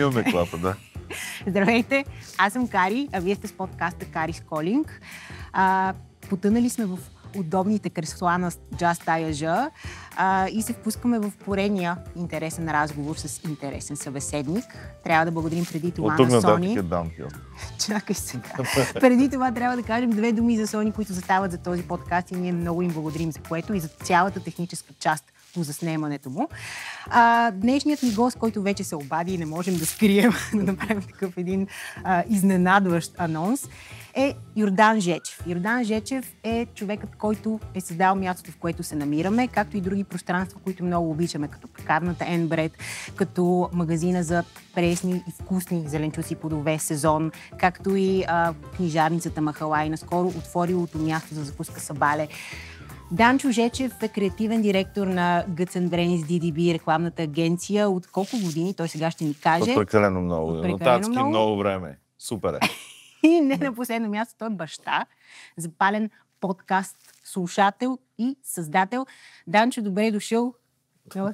Имаме клапа, да. Здравейте, аз съм Кари, а вие сте с подкаста Кари Сколинг. Колинг. потънали сме в удобните кресла на Джаз Таяжа и се впускаме в порения интересен разговор с интересен събеседник. Трябва да благодарим преди това на е Сони. Чакай сега. преди това трябва да кажем две думи за Сони, които застават за този подкаст и ние много им благодарим за което и за цялата техническа част – по заснемането му. А, днешният ни гост, който вече се обади и не можем да скрием, да направим такъв един а, изненадващ анонс, е Йордан Жечев. Йордан Жечев е човекът, който е създал мястото, в което се намираме, както и други пространства, които много обичаме, като пекарната Енбред, като магазина за пресни и вкусни зеленчуци плодове сезон, както и а, книжарницата Махалайна, скоро наскоро отворилото място за закуска Сабале. Данчо Жечев е креативен директор на Guts and DDB, рекламната агенция. От колко години той сега ще ни каже? От прекалено много. От прекалено Татски много. много време. Супер е. и не на последно място, той е баща, запален подкаст слушател и създател. Данчо, добре е дошъл.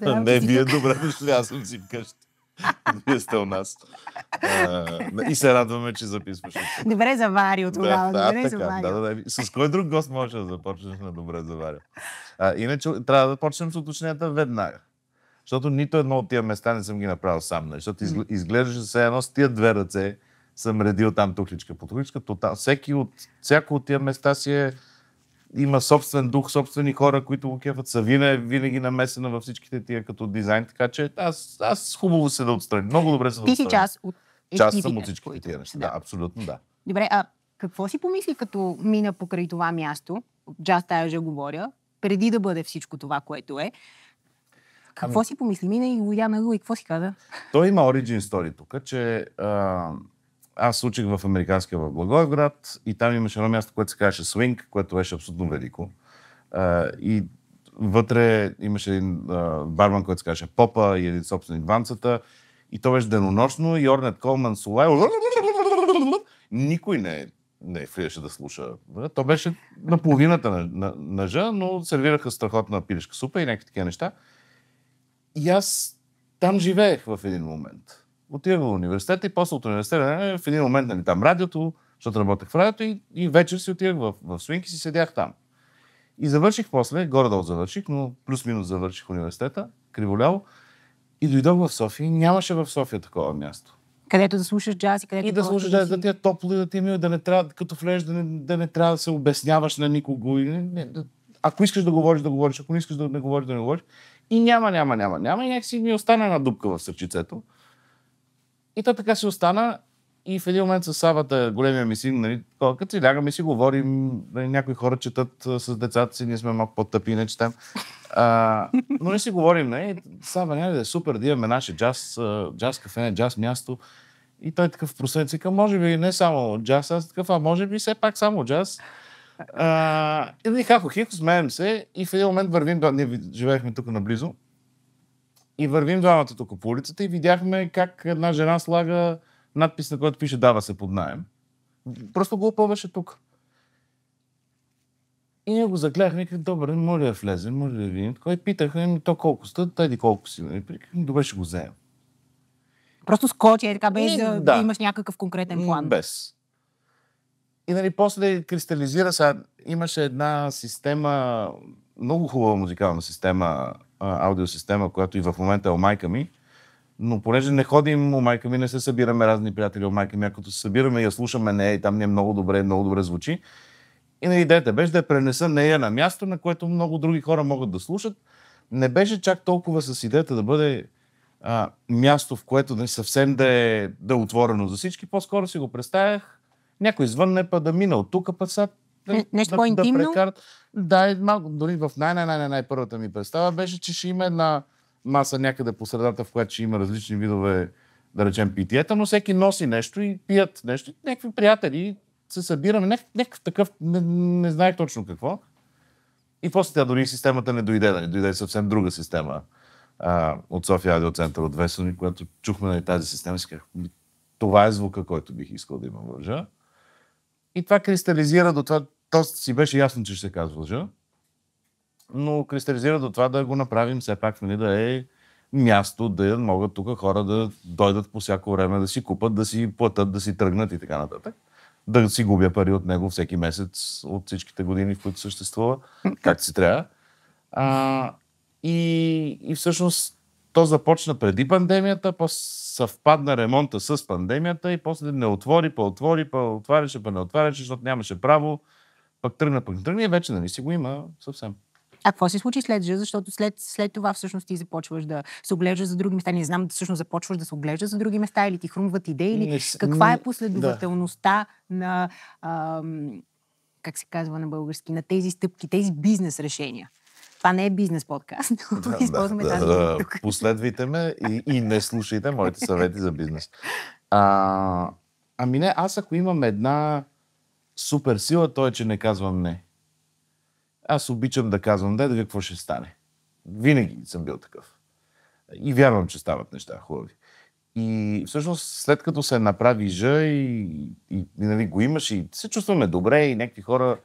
Не, вие добре дошли, аз съм си вкъщи. Вие сте у нас. А, и се радваме, че записваш. Добре завари от тогава. Да, добре така, завари. Да, да, да. С кой друг гост можеш да започнеш на Добре завари? Вари? иначе трябва да почнем с уточнята веднага. Защото нито едно от тия места не съм ги направил сам. Нали? Защото mm. изглеждаше се едно с тия две ръце съм редил там тухличка по тухличка. Всеки от, всяко от тия места си е има собствен дух, собствени хора, които го кефат. Савина е винаги намесена във всичките тия като дизайн, така че аз, аз хубаво се да отстраня. Много добре се да отстраня. Ти си част от Част съм от всички тия неща. Да, абсолютно да. Добре, а какво си помисли като мина покрай това място? Just Айжа говоря, преди да бъде всичко това, което е. Какво ами... си помисли? Мина и го видя на и какво си каза? Той има origin story тук, че а, аз учих в Американския в Благоевград и там имаше едно място, което се казваше Swing, което беше абсолютно велико. А, и вътре имаше един а, барман, който се казваше Попа и един собственик Ванцата. И то беше денонощно и Орнет Колман Солай никой не, не влизаше да слуша. То беше на половината на, на, ножа, но сервираха страхотна пилешка супа и някакви такива неща. И аз там живеех в един момент отивам в университета и после от университета е, в един момент нали, там радиото, защото работех в радиото и, и вечер си отивах в, в Свинки си седях там. И завърших после, горе-долу завърших, но плюс-минус завърших университета, криволяво. И дойдох в София и нямаше в София такова място. Където да слушаш джаз и където и да слушаш джаз, да ти е топло и да ти е мило, да не трябва, като влезеш, да не, да не трябва да се обясняваш на никого. И не, не, да, ако искаш да говориш, да говориш, ако не искаш да не говориш, да не говориш. И няма, няма, няма, няма. И някакси ми остана една дупка в сърчицето. И то така си остана. И в един момент с Савата, големия ми син, нали, като си лягаме си говорим, нали, някои хора четат с децата си, ние сме малко по-тъпи, не четем. А, но не си говорим, нали, Сава няма да е супер, да имаме наше джаз, джаз кафене, джаз място. И той е такъв просен си може би не само джаз, аз такъв, а може би все пак само джаз. А, и да хахо хихо, смеем се и в един момент вървим, до. ние живеехме тук наблизо, и вървим двамата тук по улицата и видяхме как една жена слага надпис, на който пише дава се под найем. Просто го опъваше тук. И ние го загледахме и добре, може да влезем, може да видим. Кой питаха ми то колко сте, тъди колко си. Добре ще го вземем. Просто скочи, е така, без ами, да, да, имаш някакъв конкретен план. Без. И нали, после кристализира, сега имаше една система, много хубава музикална система аудиосистема, която и в момента е майка ми. Но понеже не ходим, майка ми не се събираме разни приятели, майка ми, а като се събираме и я слушаме нея и там ни е много добре, много добре звучи. И на нали, идеята беше да я пренеса нея на място, на което много други хора могат да слушат. Не беше чак толкова с идеята да бъде а, място, в което не съвсем да е, да е отворено за всички. По-скоро си го представях някой извън не па да мина от тук, па са да, е, Нещо да, по-интимно? Да прекарат. Да, малко. Дори в най-най-най-първата ми представа беше, че ще има една маса някъде по средата, в която ще има различни видове, да речем, питиета, но всеки носи нещо и пият нещо. Някакви приятели се събираме, някакъв, някакъв такъв, не, не знаех точно какво. И после тя дори системата не дойде, да не дойде съвсем друга система а, от София адиоцентър от Весони, която чухме на нали, тази система, си казах, това е звука, който бих искал да имам в И това кристализира до това, то си беше ясно, че ще се казва лъжа, но кристализира до това да го направим все пак, нали, да е място, да могат тук хора да дойдат по всяко време, да си купат, да си платят, да си тръгнат и така нататък. Да си губя пари от него всеки месец, от всичките години, в които съществува, както си трябва. А, и, и всъщност то започна преди пандемията, после съвпадна ремонта с пандемията и после не отвори, по отвори, по отваряше, па не отваряше, защото нямаше право пък тръгна, пък не тръгна и вече нали си го има съвсем. А какво се случи след жъз? Защото след, след това всъщност ти започваш да се оглеждаш за други места. Не знам, всъщност започваш да се оглеждаш за други места или ти хрумват идеи. Или... Не, Каква е последователността да. на, а, как се казва на български, на тези стъпки, тези бизнес решения? Това не е бизнес подкаст. Да, Използваме да, тази да, тук. Последвайте ме и, и не слушайте моите съвети за бизнес. А, ами не, аз ако имам една суперсила то е, че не казвам не. Аз обичам да казвам не, да ви какво ще стане. Винаги съм бил такъв. И вярвам, че стават неща хубави. И всъщност след като се направи жа и, и, и нали, го имаш и се чувстваме добре и някакви хора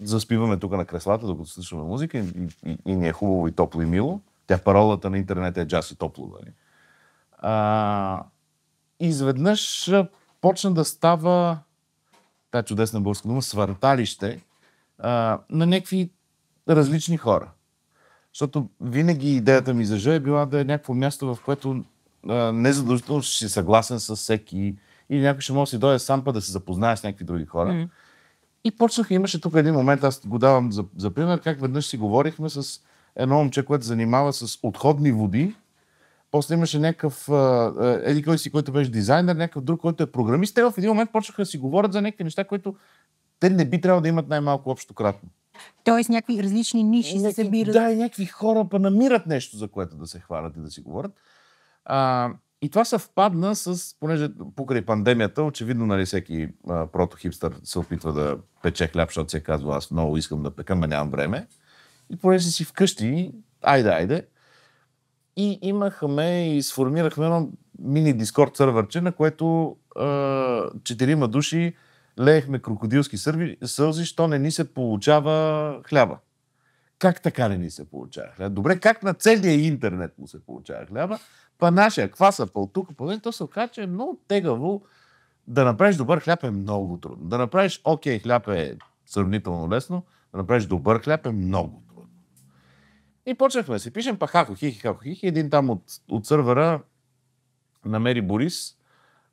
заспиваме тук на креслата, докато слушаме музика и, и, и ни е хубаво и топло и мило. Тя паролата на интернет е джаз и топло. Нали? А, изведнъж почна да става тази чудесна българска дума, свърталище, а, на някакви различни хора. Защото винаги идеята ми за жа е била да е някакво място, в което незадължително не задължително ще си съгласен с всеки или някой ще може да си дойде сам път да се запознае с някакви други хора. Mm. И почнах, имаше тук един момент, аз го давам за, за пример, как веднъж си говорихме с едно момче, което занимава с отходни води после имаше някакъв еди кой си, който беше дизайнер, някакъв друг, който е програмист. Те в един момент почнаха да си говорят за някакви неща, които те не би трябвало да имат най-малко общо кратно. Тоест някакви различни ниши се събират. Да, и някакви хора па намират нещо, за което да се хвалят и да си говорят. А, и това съвпадна с, понеже покрай пандемията, очевидно нали, всеки протохипстър се опитва да пече хляб, защото се казва аз много искам да пека, но нямам време. И понеже си вкъщи, айде, айде, и имахме и сформирахме едно мини дискорд сървърче, на което четирима души леехме крокодилски сърви, сълзи, що не ни се получава хляба. Как така не ни се получава хляба? Добре, как на целия интернет му се получава хляба? Па нашия кваса, па по тук, то се оказа, че е много тегаво. Да направиш добър хляб е много трудно. Да направиш окей хляб е сравнително лесно, да направиш добър хляб е много трудно. И почнахме да си пишем, па хако, хихи, хако, хихи. Един там от, от сървъра намери Борис,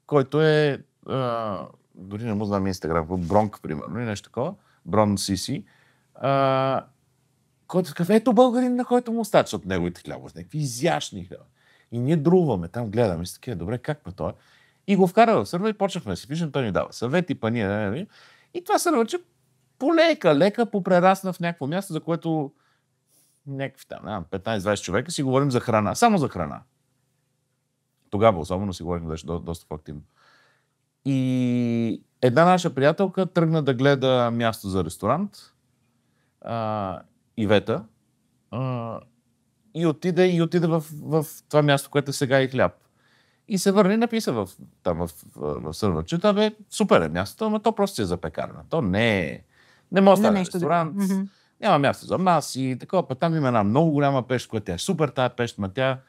който е, а, дори не му знам инстаграм, Бронк, примерно, и нещо такова, Брон Сиси, а, който е казва, ето българин, на който му от неговите хляба, с някакви изящни хляба. И ние друваме, там гледаме с такива, добре, как па той? И го вкара в сърва и почнахме да си пишем, той ни дава съвети, па ние, нали? и това сървъче полека, лека попрерасна в някакво място, за което някакви там, 15-20 човека, си говорим за храна. Само за храна. Тогава особено си говорим до, доста по-активно. И една наша приятелка тръгна да гледа място за ресторант, а, Ивета, а, и отиде, и отиде в, в това място, което е сега и хляб. И се върне и написа в, там в, в, в сървър, че това бе супер е място, но то просто е за пекарна. То не е... Не може да е ресторант. Да няма място за мас и такова. Па там има една много голяма пещ, която тя е супер тая пещ, ма тя,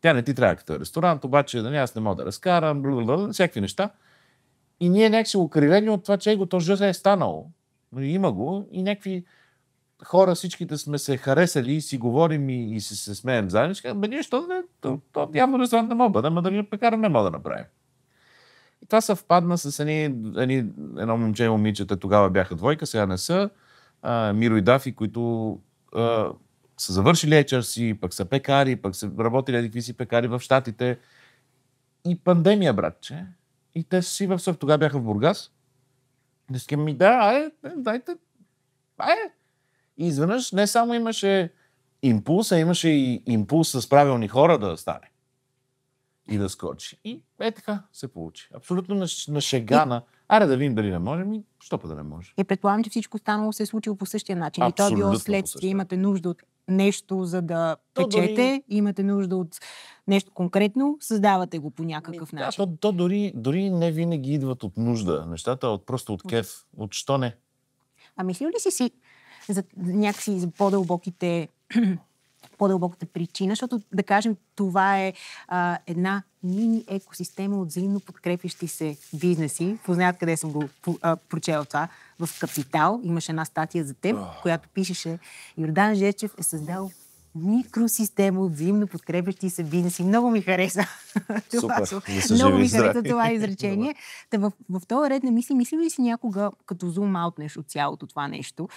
тя не ти трябва като ресторант, обаче да нали, не, аз не мога да разкарам, всякакви неща. И ние някакси укривени от това, че го този жозе е станало. Нали, има го и някакви хора всичките сме се харесали и си говорим и, и се, се смеем заедно. Ще бе, ние, що да не, то, то явно ресторант не мога, да, ма дали пекара не мога да направим. И това съвпадна с едни, едни, едно момче и момичета, тогава бяха двойка, сега не са а, Миро и Дафи, които а, са завършили HRC, пък са пекари, пък са работили едикви си пекари в Штатите. И пандемия, братче. И те си в Соф. Тогава бяха в Бургас. Не си ми да, ай, е, дайте, Ай. И изведнъж не само имаше импулс, а имаше и импулс с правилни хора да стане и да скочи. И е така се получи. Абсолютно на, на шегана. и... Аре да видим дали не можем и що па да не може. И предполагам, че всичко станало се е случило по същия начин. Абсолютно и то е било следствие. Имате нужда от нещо, за да то печете, дори... имате нужда от нещо конкретно, създавате го по някакъв Ми, начин. Да, то, то дори, дори не винаги идват от нужда нещата, от просто от кеф, от що не. А мислил ли си си за някакси за по-дълбоките по-дълбоката причина, защото да кажем, това е а, една мини екосистема от взаимно подкрепящи се бизнеси. Познават къде съм го а, прочел това. В Капитал имаше една статия за теб, oh. която пишеше Йордан Жечев е създал микросистема, взаимно подкрепящи се бизнеси. Много ми хареса това. Супер, много ми хареса това изречение. Та в, в този ред на мисли, мислили ли си някога, като зум аутнеш от цялото това нещо,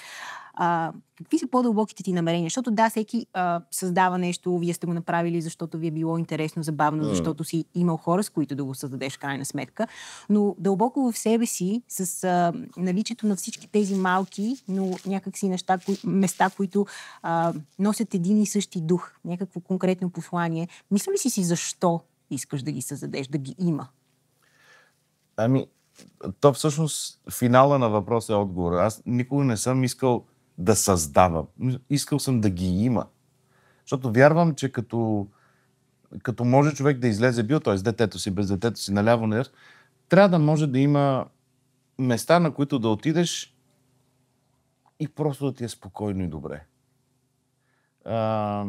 а, какви са по-дълбоките ти намерения? Защото да, всеки а, създава нещо, вие сте го направили, защото ви е било интересно, забавно, защото си имал хора, с които да го създадеш крайна сметка, но дълбоко в себе си, с а, наличието на всички тези малки, но някакси неща, кои, места, които а, носят един и същи дух, някакво конкретно послание. Мисля ли си си защо искаш да ги създадеш, да ги има? Ами, то всъщност финала на въпроса е отговор. Аз никога не съм искал да създавам. Искал съм да ги има. Защото вярвам, че като, като може човек да излезе бил, т.е. детето си, без детето си, наляво не трябва да може да има места, на които да отидеш и просто да ти е спокойно и добре а,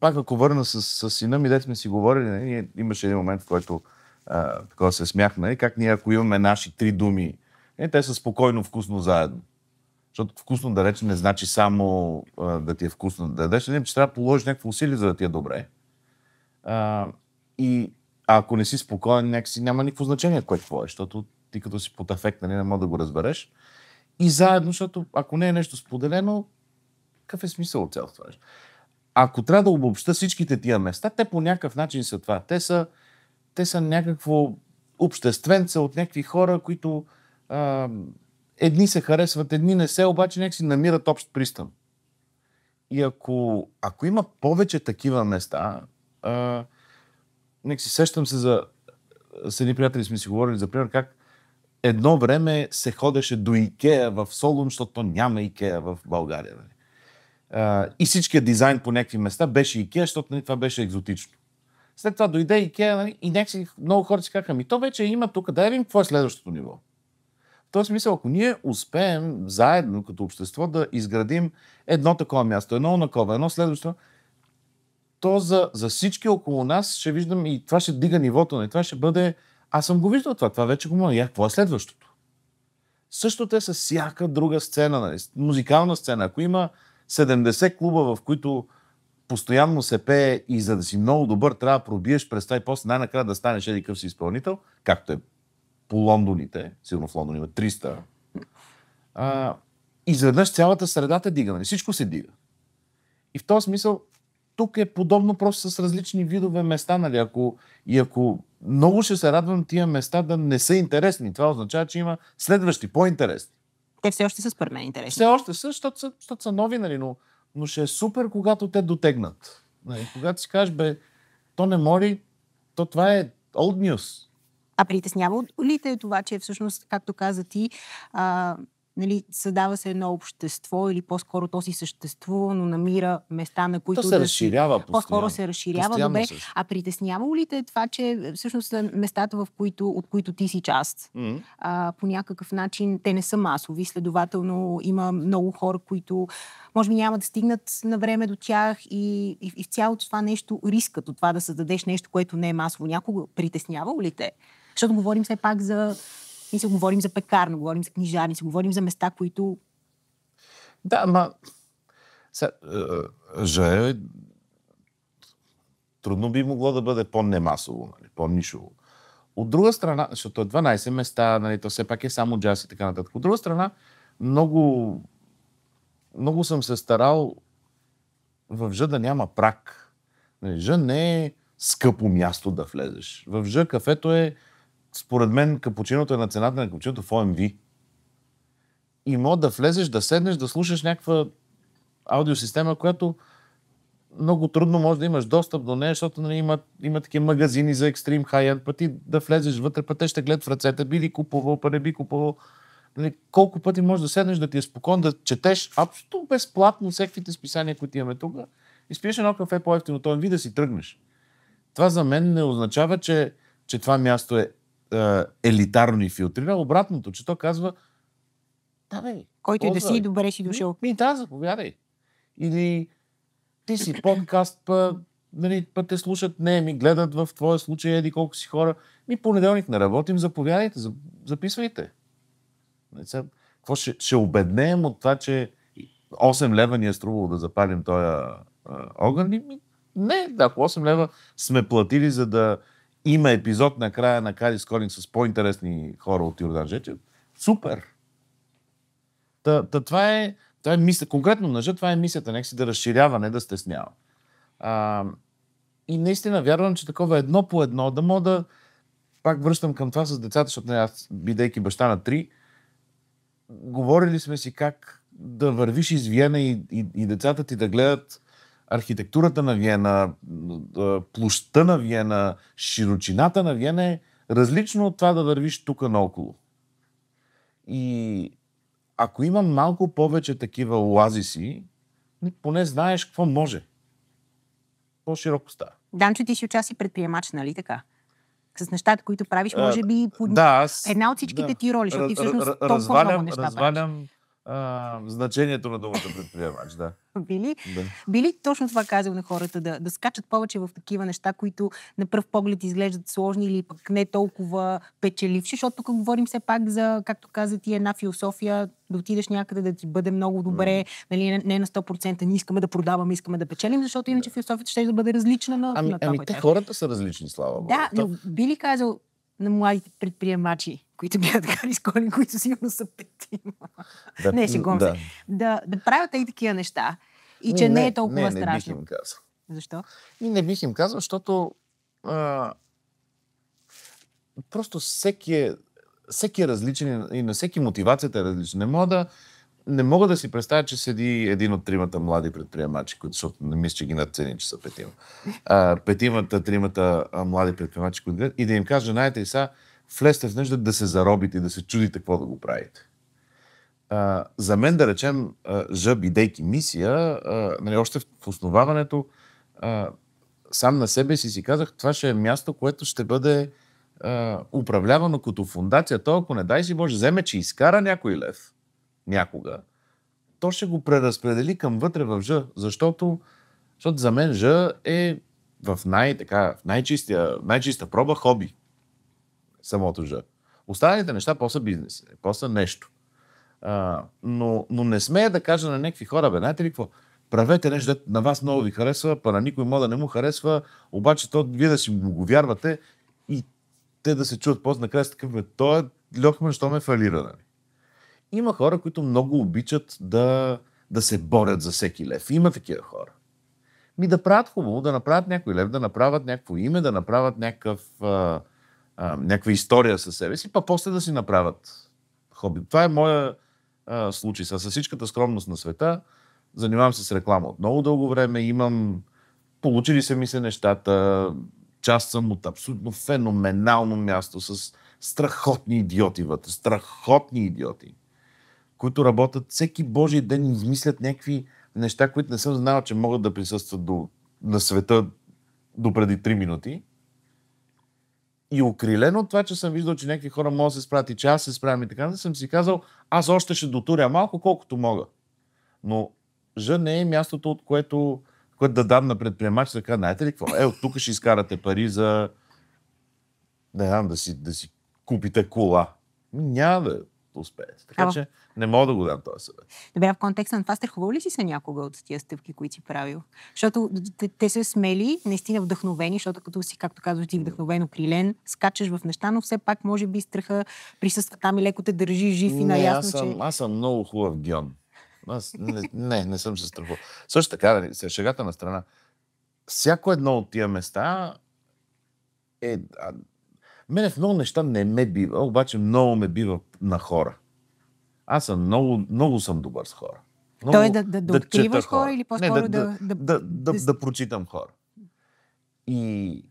пак ако върна с, с сина ми, дете сме си говорили, не, нали, имаше един момент, в който а, такова се смяхме, нали, как ние ако имаме наши три думи, не, те са спокойно вкусно заедно. Защото вкусно да рече не значи само а, да ти е вкусно да дадеш, не, нали, че трябва да положиш някакво усилие, за да ти е добре. А, и а ако не си спокоен, някакси няма никакво значение кое е е, защото ти като си под афект, не, не мога да го разбереш. И заедно, защото ако не е нещо споделено, какъв е смисъл от цялото това? Ако трябва да обобща всичките тия места, те по някакъв начин са това. Те са, те са някакво общественца от някакви хора, които а, едни се харесват, едни не се, обаче някакси намират общ пристан. И ако, ако има повече такива места, а, някакси сещам се за... С едни приятели сме си говорили за пример как едно време се ходеше до Икея в Солун, защото няма Икея в България. Нали? и всичкия дизайн по някакви места беше Икея, защото нали, това беше екзотично. След това дойде Икея нали, и някакси много хора си казаха, ми то вече има тук, дай видим какво е следващото ниво. В този смисъл, ако ние успеем заедно като общество да изградим едно такова място, едно онакова, едно следващо, то за, за всички около нас ще виждам и това ще дига нивото на нали, това ще бъде аз съм го виждал това, това вече го мога. какво е следващото? Също те с всяка друга сцена, нали? музикална сцена. Ако има 70 клуба, в които постоянно се пее и за да си много добър, трябва да пробиеш през това и после най-накрая да станеш един къв си изпълнител, както е по Лондоните, сигурно в Лондон има 300. А, изведнъж цялата средата дига, нали? Всичко се дига. И в този смисъл, тук е подобно просто с различни видове места, нали? Ако, и ако много ще се радвам тия места да не са интересни, това означава, че има следващи, по-интересни. Те все още са според мен интересни. Все още са, защото са, защото са нови, нали, но, но ще е супер, когато те дотегнат. Нали, когато си кажеш, бе, то не мори, то това е old news. А притеснява ли те е това, че всъщност, както каза ти, а, нали, създава се едно общество или по-скоро то си съществува, но намира места, на които... То се да разширява постоянно. По-скоро се разширява, постоянно добре. Също. А притеснява ли те е това, че е, всъщност са е, местата, в които, от които ти си част, mm-hmm. а, по някакъв начин те не са масови, следователно има много хора, които може би няма да стигнат на време до тях и, и, и в цялото това нещо, рискът от това да създадеш нещо, което не е масово, някого притеснявало ли те? Защото говорим все пак за ние се говорим за пекарно, говорим за се говорим за места, които... Да, ма... Сега, е, же трудно би могло да бъде по-немасово, нали, по-нишово. От друга страна, защото е 12 места, нали, то все пак е само джаз и така нататък. От друга страна, много, много съм се старал в Жа да няма прак. Нали, жа не е скъпо място да влезеш. В Жа кафето е според мен капучиното е на цената на капучиното в ОМВ. И мога да влезеш, да седнеш, да слушаш някаква аудиосистема, която много трудно може да имаш достъп до нея, защото нали, има, има такива магазини за екстрим хай-енд, пъти да влезеш вътре, път те ще гледат в ръцете, би ли купувал, па не би купувал. Нали, колко пъти можеш да седнеш, да ти е спокоен, да четеш абсолютно безплатно всякаквите списания, които имаме тук и спиеш едно кафе по-ефтино, той ви да си тръгнеш. Това за мен не означава, че, че това място е елитарно и филтрира, обратното, че то казва да бе, който и да си, добре си дошъл. Ми, да, заповядай. Или ти си подкаст, па, нали, па те слушат, не, ми гледат в твоя случай, еди колко си хора. Ми понеделник не работим, заповядайте, записвайте. Какво ще, ще обеднем от това, че 8 лева ни е струвало да запалим този огън? Ми, не, да, ако 8 лева сме платили за да има епизод на края на Кадис Скорин с по-интересни хора от Йордан Жечев. Супер! Та, та това е, това е мисля, конкретно мъжа, това е мисията, нека си да разширява, не да стеснява. А, и наистина вярвам, че такова едно по едно, да мога да, пак връщам към това с децата, защото не, аз, бидейки баща на три, говорили сме си как да вървиш из Виена и, и, и децата ти да гледат архитектурата на Виена, площта на Виена, широчината на Виена е различно от това да вървиш тук наоколо. И ако има малко повече такива оазиси, поне знаеш какво може. По-широко става. Данчо, ти си участник предприемач, нали така? С нещата, които правиш, може би Под... да, аз... една от всичките да. ти роли, защото ти всъщност развалям, толкова много неща развалям правиш а, значението на думата предприемач, да. Били, да. били точно това казал на хората, да, да скачат повече в такива неща, които на пръв поглед изглеждат сложни или пък не толкова печеливши, защото тук говорим все пак за, както каза ти, една философия, да отидеш някъде да ти бъде много добре, mm. нали, не на 100%, не искаме да продаваме, искаме да печелим, защото иначе да. философията ще да бъде различна на, ами, на това, ами те хората са различни, слава Да, но били казал, на младите предприемачи, които бяха така сколи, които сигурно са петима. Да, не, шегувам да. се. Да, да правят и такива неща. И че не, не е толкова не, не страшно. Не бих им казал. Защо? И не бих им казал, защото а, просто всеки е, всеки е различен и на всеки мотивацията е различна. Не мога да, не мога да си представя, че седи един от тримата млади предприемачи, които, защото не мисля, че ги надцени, че са петима. А, петимата, тримата а, млади предприемачи, които гледат, и да им кажа, знаете ли са, влезте в нещо да се заробите и да се чудите какво да го правите. А, за мен, да речем, а, жъб, идейки мисия, а, нали, още в основаването, а, сам на себе си си казах, това ще е място, което ще бъде а, управлявано като фундация. То, ако не дай си Боже, вземе, че изкара някой лев някога, то ще го преразпредели към вътре в Ж, защото, защото за мен Ж е в, най, така, в най-чистия, най-чиста проба хоби. Самото Ж. Останалите неща после бизнес, после нещо. А, но, но не смея да кажа на някакви хора, бе, знаете ли какво? Правете нещо, на вас много ви харесва, па на никой мода не му харесва, обаче то вие да си му го вярвате и те да се чуят после накрая с такъв, бе, той е Льохман, що ме фалира, нали? Има хора, които много обичат да, да се борят за всеки лев. Има такива хора. Ми да правят хубаво, да направят някой лев, да направят някакво име, да направят някакъв, а, а, някаква история със себе си, па после да си направят хоби. Това е моя а, случай. със всичката скромност на света занимавам се с реклама от много дълго време. Имам получили са ми се нещата, част съм от абсолютно феноменално място с страхотни идиоти вътре, страхотни идиоти които работят всеки Божий ден и измислят някакви неща, които не съм знал, че могат да присъстват до, на света до преди 3 минути. И окрилено от това, че съм виждал, че някакви хора могат да се справят и че аз се справям и така, не съм си казал, аз още ще дотуря малко, колкото мога. Но жа не е мястото, от което, което да дам на предприемач, така, знаете ли какво? Е, от тук ще изкарате пари за, не знам, да си, да си купите кола. Ами няма да. Е успеете. Така Ало. че не мога да го дам този съвет. Добре, в контекста на това страхувал ли си се някога от тия стъпки, които си правил? Защото те, те са смели, наистина вдъхновени, защото като си, както казваш, ти вдъхновено крилен, скачаш в неща, но все пак може би страха присъства там и леко те държи жив и наясно, аз съм, че... Аз съм много хубав гьон. Аз не, не, не съм се страхувал. Също така, нали, се шегата на страна, всяко едно от тия места е Мене в много неща не ме бива, обаче много ме бива на хора. Аз съм много, много съм добър с хора. Много, Той да, да, да, да откриваш хора или по-скоро не, да, да, да, да, да, да, да прочитам хора. И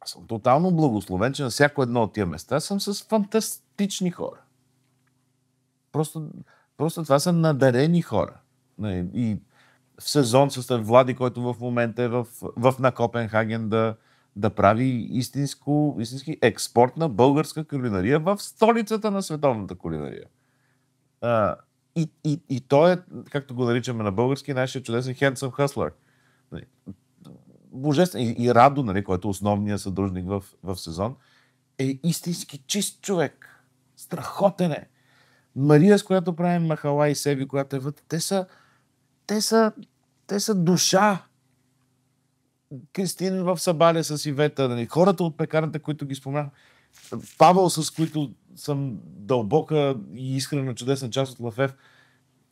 аз съм тотално благословен, че на всяко едно от тия места съм с фантастични хора. Просто, просто това са надарени хора. И в сезон с Влади, който в момента е в, в на Копенхаген да, да прави истинско, истински експорт на българска кулинария в столицата на световната кулинария. А, и, и, и той е, както го наричаме на български, нашия чудесен Handsome хъслър. Нали, божествен. И, и Радо, нали, който е основният съдружник в, в сезон, е истински чист човек. Страхотен е. Мария, с която правим Махала и Севи, която е вътре, те са, те са, те са душа Кристин в Сабаля с Ивета, нали, хората от пекарната, които ги спомнях. Павел, с които съм дълбока и искрено чудесна част от Лафев,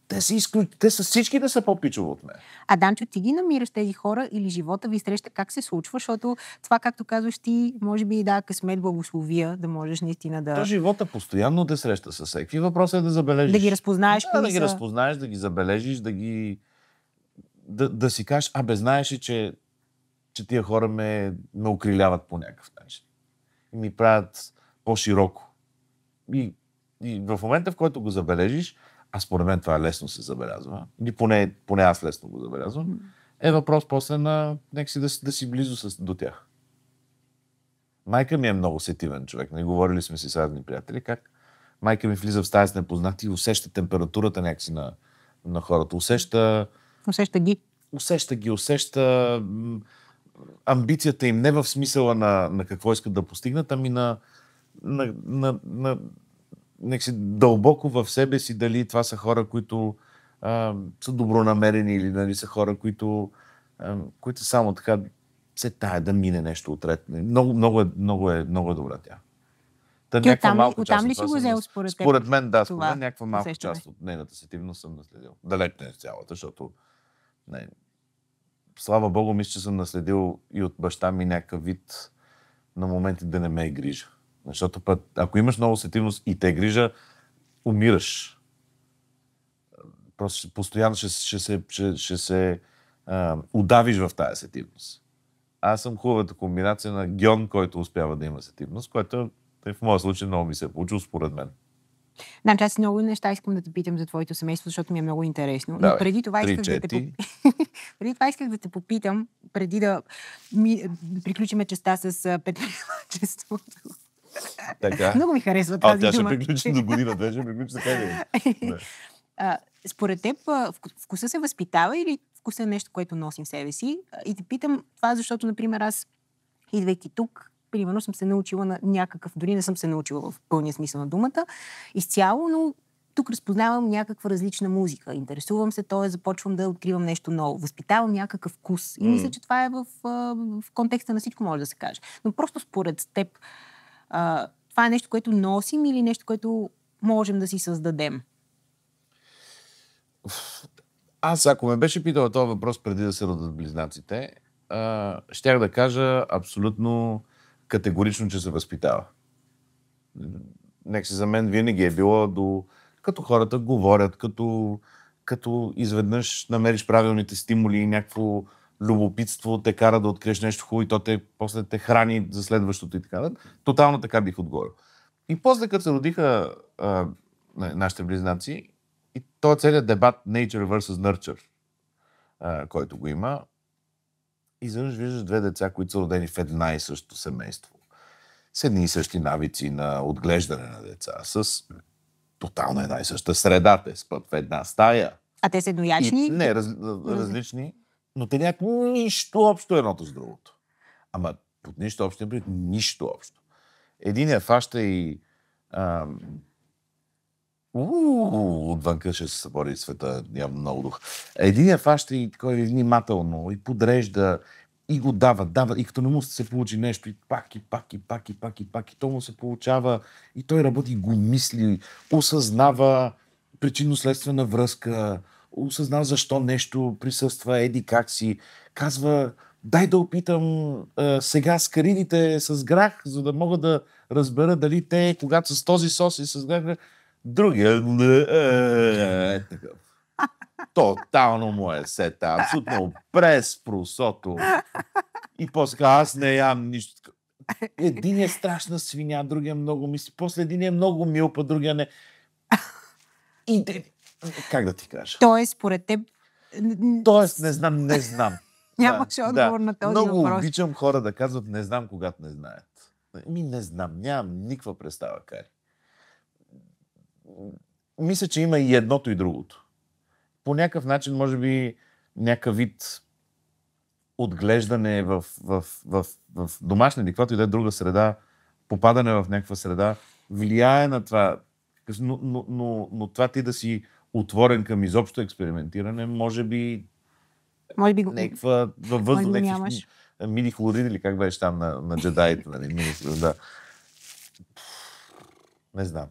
те са, изклю... те са да са по-пичово от мен. А Данчо, ти ги намираш тези хора или живота ви среща как се случва? Защото това, както казваш ти, може би да, късмет, благословия, да можеш наистина да... То живота постоянно те среща с всеки. Въпросът е да забележиш. Да ги разпознаеш. Да, да са... ги разпознаеш, да ги забележиш, да ги... Да, да си кажеш, абе, знаеш ли, че че тия хора ме, ме укриляват по някакъв начин. И ми правят по-широко. И, и в момента, в който го забележиш, а според мен това лесно се забелязва, или поне, поне аз лесно го забелязвам, е въпрос после на някакси да, да си близо с, до тях. Майка ми е много сетивен човек. Не нали, говорили сме си с разни приятели как майка ми влиза в стая с непознати и усеща температурата някакси на, на хората. Усеща... Усеща ги. Усеща ги, усеща амбицията им не в смисъла на, на какво искат да постигнат, ами на, на, на, на на си дълбоко в себе си дали това са хора, които а, са добронамерени или нали, са хора, които, а, които само така се тая да мине нещо отред. Много, много, е, много, е, много е добра тя. Та, Ти оттам, малко оттам ли си го взел според теб? Според мен, да, според мен някаква малка част от нейната сетивност съм наследил. Далек не е цялата, защото не, слава богу, мисля, че съм наследил и от баща ми някакъв вид на моменти да не ме е грижа. Защото път, ако имаш много сетивност и те е грижа, умираш. Просто постоянно ще, ще се, ще, ще се а, удавиш в тази сетивност. Аз съм хубавата комбинация на Гьон, който успява да има сетивност, което е, в моя случай много ми се е получил според мен. Значи аз много неща искам да те питам за твоето семейство, защото ми е много интересно. Давай, Но преди това, 3, исках да те, преди това исках да те попитам, преди да, ми, приключиме частта с предприемачеството. Така. Много ми харесва тази а, тя дума. ще приключи до година, тя ще приключи така ли? Е? Според теб вкуса се възпитава или вкуса е нещо, което носим в себе си? И те питам това, защото, например, аз идвайки тук, примерно съм се научила на някакъв, дори не съм се научила в пълния смисъл на думата, изцяло, но тук разпознавам някаква различна музика. Интересувам се, т.е. започвам да откривам нещо ново. Възпитавам някакъв вкус. И мисля, че това е в, в контекста на всичко, може да се каже. Но просто според теб, това е нещо, което носим или нещо, което можем да си създадем? Аз, ако ме беше питала този въпрос преди да се родят близнаците, ще щях да кажа абсолютно категорично, че се възпитава. Некси за мен винаги е било до... като хората говорят, като, като изведнъж намериш правилните стимули и някакво любопитство те кара да откриеш нещо хубаво и то те, после те храни за следващото и така. Тотално така бих отговорил. И после като се родиха а, нашите близнаци и то е целият дебат Nature vs. Nurture, а, който го има, изведнъж виждаш две деца, които са родени в една и също семейство. С едни и същи навици на отглеждане на деца, с тотално една и съща среда, те спът в една стая. А те са едноячни? И, не, раз, различни, но те нямат нищо общо едното с другото. Ама под нищо общо, нищо общо. Единия фаща и ам, отвънка ще се събори света, няма много дух. Единия фаща и кой е внимателно и подрежда и го дава, дава, и като не му се получи нещо, и пак, и пак, и пак, и пак, и пак, и то му се получава, и той работи, го мисли, осъзнава причинно-следствена връзка, осъзнава защо нещо присъства, еди как си, казва, дай да опитам сега сега каридите с грах, за да мога да разбера дали те, когато с този сос и с грах, Другия е е, е, е, такъв. Тотално му е сета. Абсолютно през просото. И после аз не ям нищо. Един е страшна свиня, другия много мисли. После един е много мил, па другия не. И как да ти кажа? Той е според теб... Тоест, не знам, не знам. Нямаше да, отговор да. на този Много въпрос. Много обичам хора да казват не знам, когато не знаят. Ми не знам, нямам никаква представа, Кари мисля, че има и едното и другото. По някакъв начин, може би, някакъв вид отглеждане в, в, в, в домашна или каквато и да е друга среда, попадане в някаква среда, влияе на това. Но, но, но, но това ти да си отворен към изобщо експериментиране, може би. Може би го. Някаква във въздух. Някакви, нямаш. Миди хлорид или как беше там на, на джедаите, нали? да. Не знам.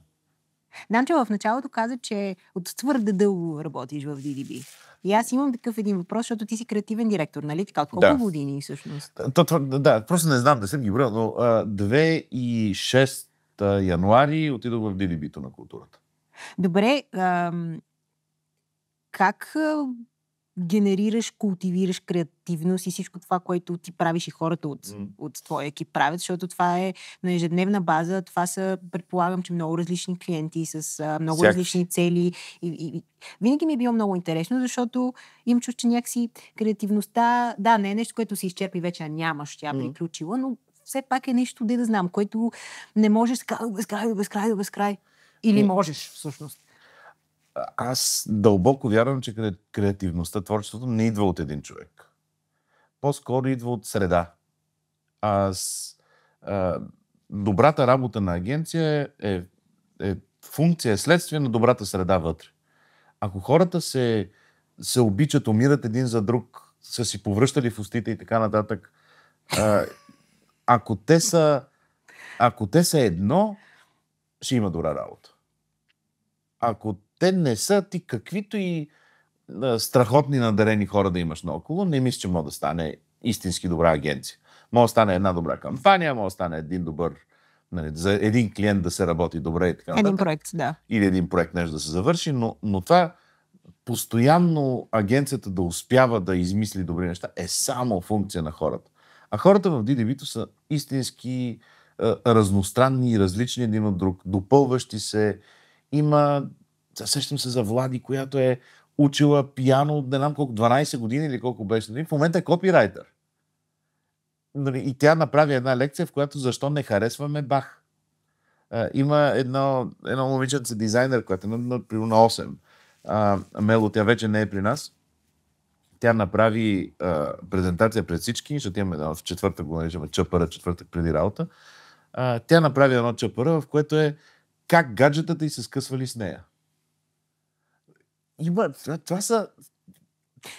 Знам, че в началото каза, че от твърде дълго работиш в DDB. И аз имам такъв един въпрос, защото ти си креативен директор, нали така? От колко да. години всъщност? То, то, да, просто не знам, не съм ги брал, но а, и а, януари отидох в DDB-то на културата. Добре, а, как генерираш, култивираш креативност и всичко това, което ти правиш и хората от, mm. от твоя екип правят, защото това е на ежедневна база, това са, предполагам, че много различни клиенти с а, много Всяк. различни цели. И, и, и, винаги ми е било много интересно, защото им чуш, че някакси креативността, да, не е нещо, което се изчерпи вече, нямаш, тя mm. приключила, но все пак е нещо, де да знам, което не можеш безкрай, безкрай, безкрай, безкрай. Или mm. можеш, всъщност аз дълбоко вярвам, че креативността, творчеството не идва от един човек. По-скоро идва от среда. Аз, а, добрата работа на агенция е, е, е функция, е следствие на добрата среда вътре. Ако хората се, се обичат, умират един за друг, са си повръщали в устите и така нататък, а, ако те са, ако те са едно, ще има добра работа. Ако те не са ти каквито и страхотни надарени хора да имаш наоколо, не мисля, че може да стане истински добра агенция. Може да стане една добра кампания, може да стане един добър нали, за един клиент да се работи добре и така Един проект, да. Или един проект нещо да се завърши, но, но това постоянно агенцията да успява да измисли добри неща е само функция на хората. А хората в DDB-то са истински е, разностранни и различни един от друг, допълващи се. Има сещам се за Влади, която е учила пияно, не знам колко, 12 години или колко беше. Нали, в момента е копирайтер. Нали, и тя направи една лекция, в която защо не харесваме Бах. Има едно, едно момиченце дизайнер, което е на, на, на 8. Мело, тя вече не е при нас. Тя направи а, презентация пред всички, защото имаме в четвъртък го наричаме чапъра, четвъртък преди работа. А, тя направи едно чапъра, в което е как гаджетата и се скъсвали с нея има, това са...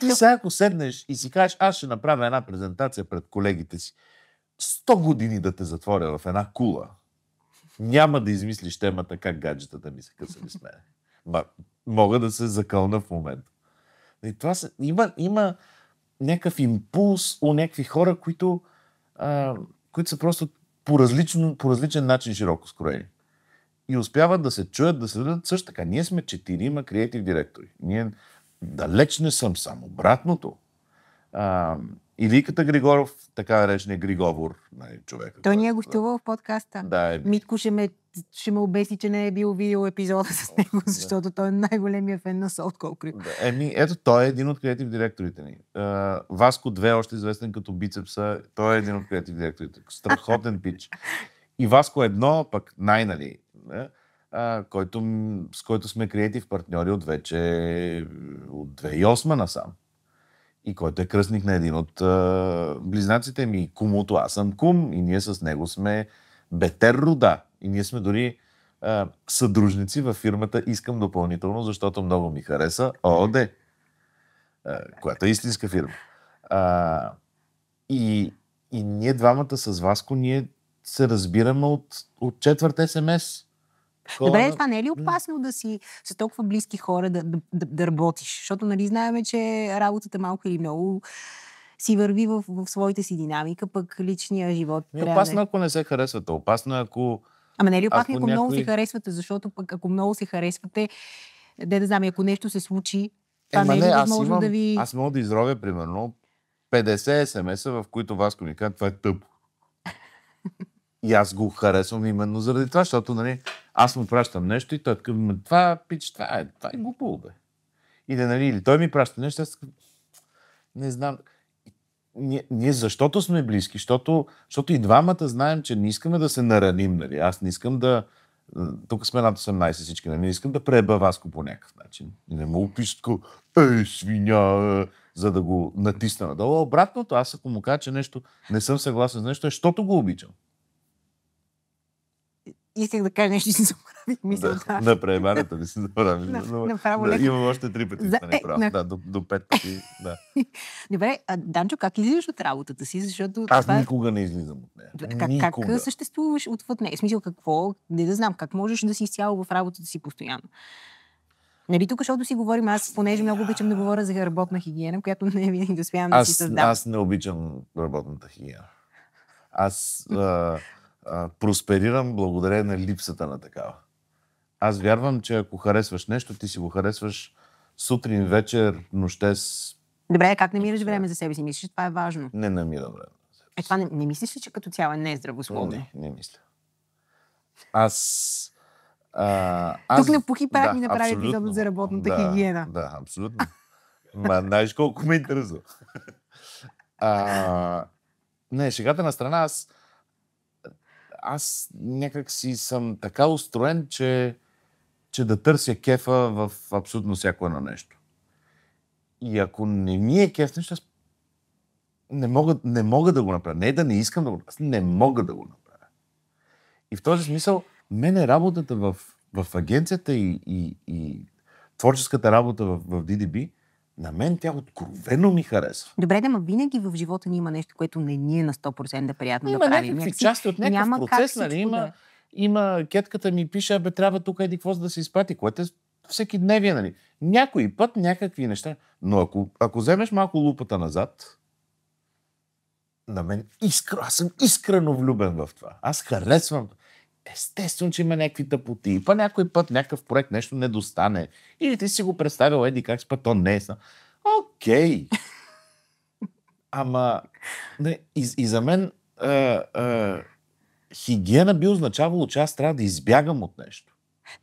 Ти сега ако седнеш и си кажеш, аз ще направя една презентация пред колегите си, 100 години да те затворя в една кула, няма да измислиш темата как гаджетата ми се късали с мен. Ма, мога да се закълна в момента. И това са, има, има някакъв импулс у някакви хора, които, а, които са просто по, различно, по различен начин широко скроени и успяват да се чуят, да се дадат също така. Ние сме четирима креатив директори. Ние далеч не съм само Обратното. А, Иликата Григоров, така наречения Григовор, нали, човек. Той ни е гостувал в подкаста. Да, е... Митко ще ме, ще ме обеси, че не е бил видео епизода с него, защото да. той е най-големия фен на Солт Cold Да, еми, ето, той е един от креатив директорите ни. А, Васко 2, още известен като Бицепса, той е един от креатив директорите. Страхотен пич. И Васко едно, пък най-нали, е, а, който, с който сме креатив партньори от вече от 2008 насам. И който е кръстник на един от а, близнаците ми, кумото. Аз съм кум и ние с него сме бетер рода. И ние сме дори а, съдружници във фирмата Искам допълнително, защото много ми хареса ООД, а, която е истинска фирма. А, и, и ние двамата с Васко, ние се разбираме от, от четвърт СМС. Хора... Добре, това не е ли опасно да си с толкова близки хора да, да, да, да работиш? Защото нали знаем, че работата малко или много си върви в, в своите си динамика, пък личния живот. Не е опасно, е, ако не се харесвате. Опасно, е, ако... Ама не е ли опасно, ако, ако някой... много се харесвате? Защото пък ако много се харесвате, де да знам, ако нещо се случи, това Ема не, е аз имам, да ви... Аз мога да изровя, примерно, 50 смс в които Васко ми казва, това е тъпо. и аз го харесвам именно заради това, защото, нали, аз му пращам нещо и той такъв, това, пич, това, е, това е глупо, бе. И да, нали, или той ми праща нещо, аз не знам. Ние, ние защото сме близки, защото, защото и двамата знаем, че не искаме да се нараним, нали? Аз не искам да... Тук сме над 18 всички, нали? Не искам да преба Васко по някакъв начин. И не му пиша така, ей, свиня, е, за да го натисна надолу. Обратното, аз ако му кажа, че нещо не съм съгласен с нещо, е защото го обичам исках да кажа нещо че си забравих мисълта. Да, да пребарата ми се забрави. Направо да, Имам още три пъти За, да не прав. Е, Да, до, до пет пъти. Да. Добре, а, Данчо, как излизаш от работата си? Защото Аз това... Е- никога не излизам от нея. Как, как съществуваш отвъд нея? В смисъл, какво? Не да знам, как можеш да си изцяло в работата си постоянно? Нали тук, защото си говорим, аз понеже много обичам да говоря за работна хигиена, която не винаги успявам аз, да си създам. Аз не обичам работната хигиена. Аз а, просперирам благодарение на липсата на такава. Аз вярвам, че ако харесваш нещо, ти си го харесваш сутрин, вечер, нощес. Добре, как намираш време за себе си? Мислиш, че това е важно? Не намирам време. Е, това не, не мислиш ли, че като цяло не е здравословно? Не, не мисля. Аз... А, аз... Тук на пухи пак да, ми направи епизод за работната да, хигиена. Да, абсолютно. Ма, знаеш колко ме интересува. не, шегата на страна, аз аз някак си съм така устроен, че, че да търся кефа в абсолютно всяко едно нещо. И ако не ми е кеф нещо, аз не мога, не мога да го направя. Не е да не искам да го направя, аз не мога да го направя. И в този смисъл, мене работата в, в агенцията и, и, и творческата работа в, в DDB на мен тя откровено ми харесва. Добре, да, ма винаги в живота ни има нещо, което не ни е на 100% да приятно има да правим. Има някакви части от някакъв Няма процес, нали? Има, да. Е. има, кетката ми пише, бе, трябва тук еди какво да се изпрати, което е всеки дневие, нали? Някой път някакви неща. Но ако, ако вземеш малко лупата назад, на мен искра, аз съм искрено влюбен в това. Аз харесвам. Естествено, че има някакви тъпоти. Па някой път някакъв проект нещо не достане. Или ти си го представил, еди как си път, то не е. Окей. Ама, не, и, и за мен а, а, хигиена би означавало, че аз трябва да избягам от нещо.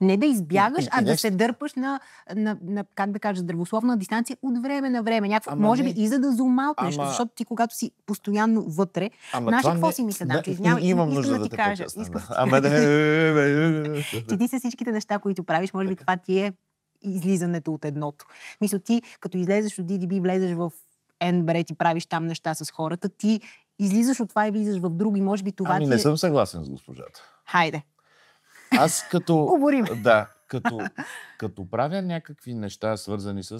Не да избягаш, а да се дърпаш на, на, на как да кажа, здравословна дистанция от време на време. Някакво. ама може не... би и за да зумалтнеш, ама... защото ти когато си постоянно вътре, знаеш какво не... си мисля, да, няма, имам нужда да, да ти кажа. Ама да... че ти са всичките неща, които правиш, може би това ти е излизането от едното. Мисля, ти като излезеш от DDB, влезеш в Енбрет и правиш там неща с хората, ти излизаш от това и влизаш в други. Може би това ами, ти... не съм съгласен с госпожата. Хайде. Аз като... Оборим. Да, като, като правя някакви неща, свързани с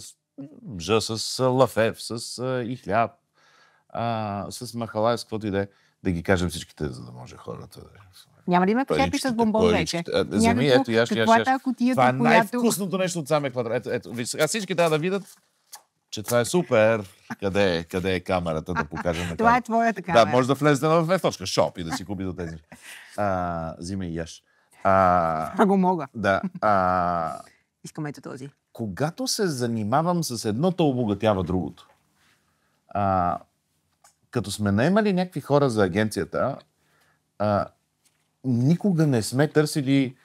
мжа, с лафев, с и хляб, а, с махала, с каквото и да е, да ги кажем всичките, за да може хората да... Няма ли ме хепи с бомбон вече? Зами, ето, яш, яш, яш. Това е най-вкусното нещо от саме квадрат. Ето, ето, сега всички трябва да видят, че това е супер. Къде е, къде е камерата да покажем на камера. Това е твоята камера. Да, може да влезете на в точка шоп и да си купите тези. А, зима и яш. А, а го мога. Да. А, Искам ето този. Когато се занимавам с едното, обогатява другото. А, като сме наемали някакви хора за агенцията, а, никога не сме търсили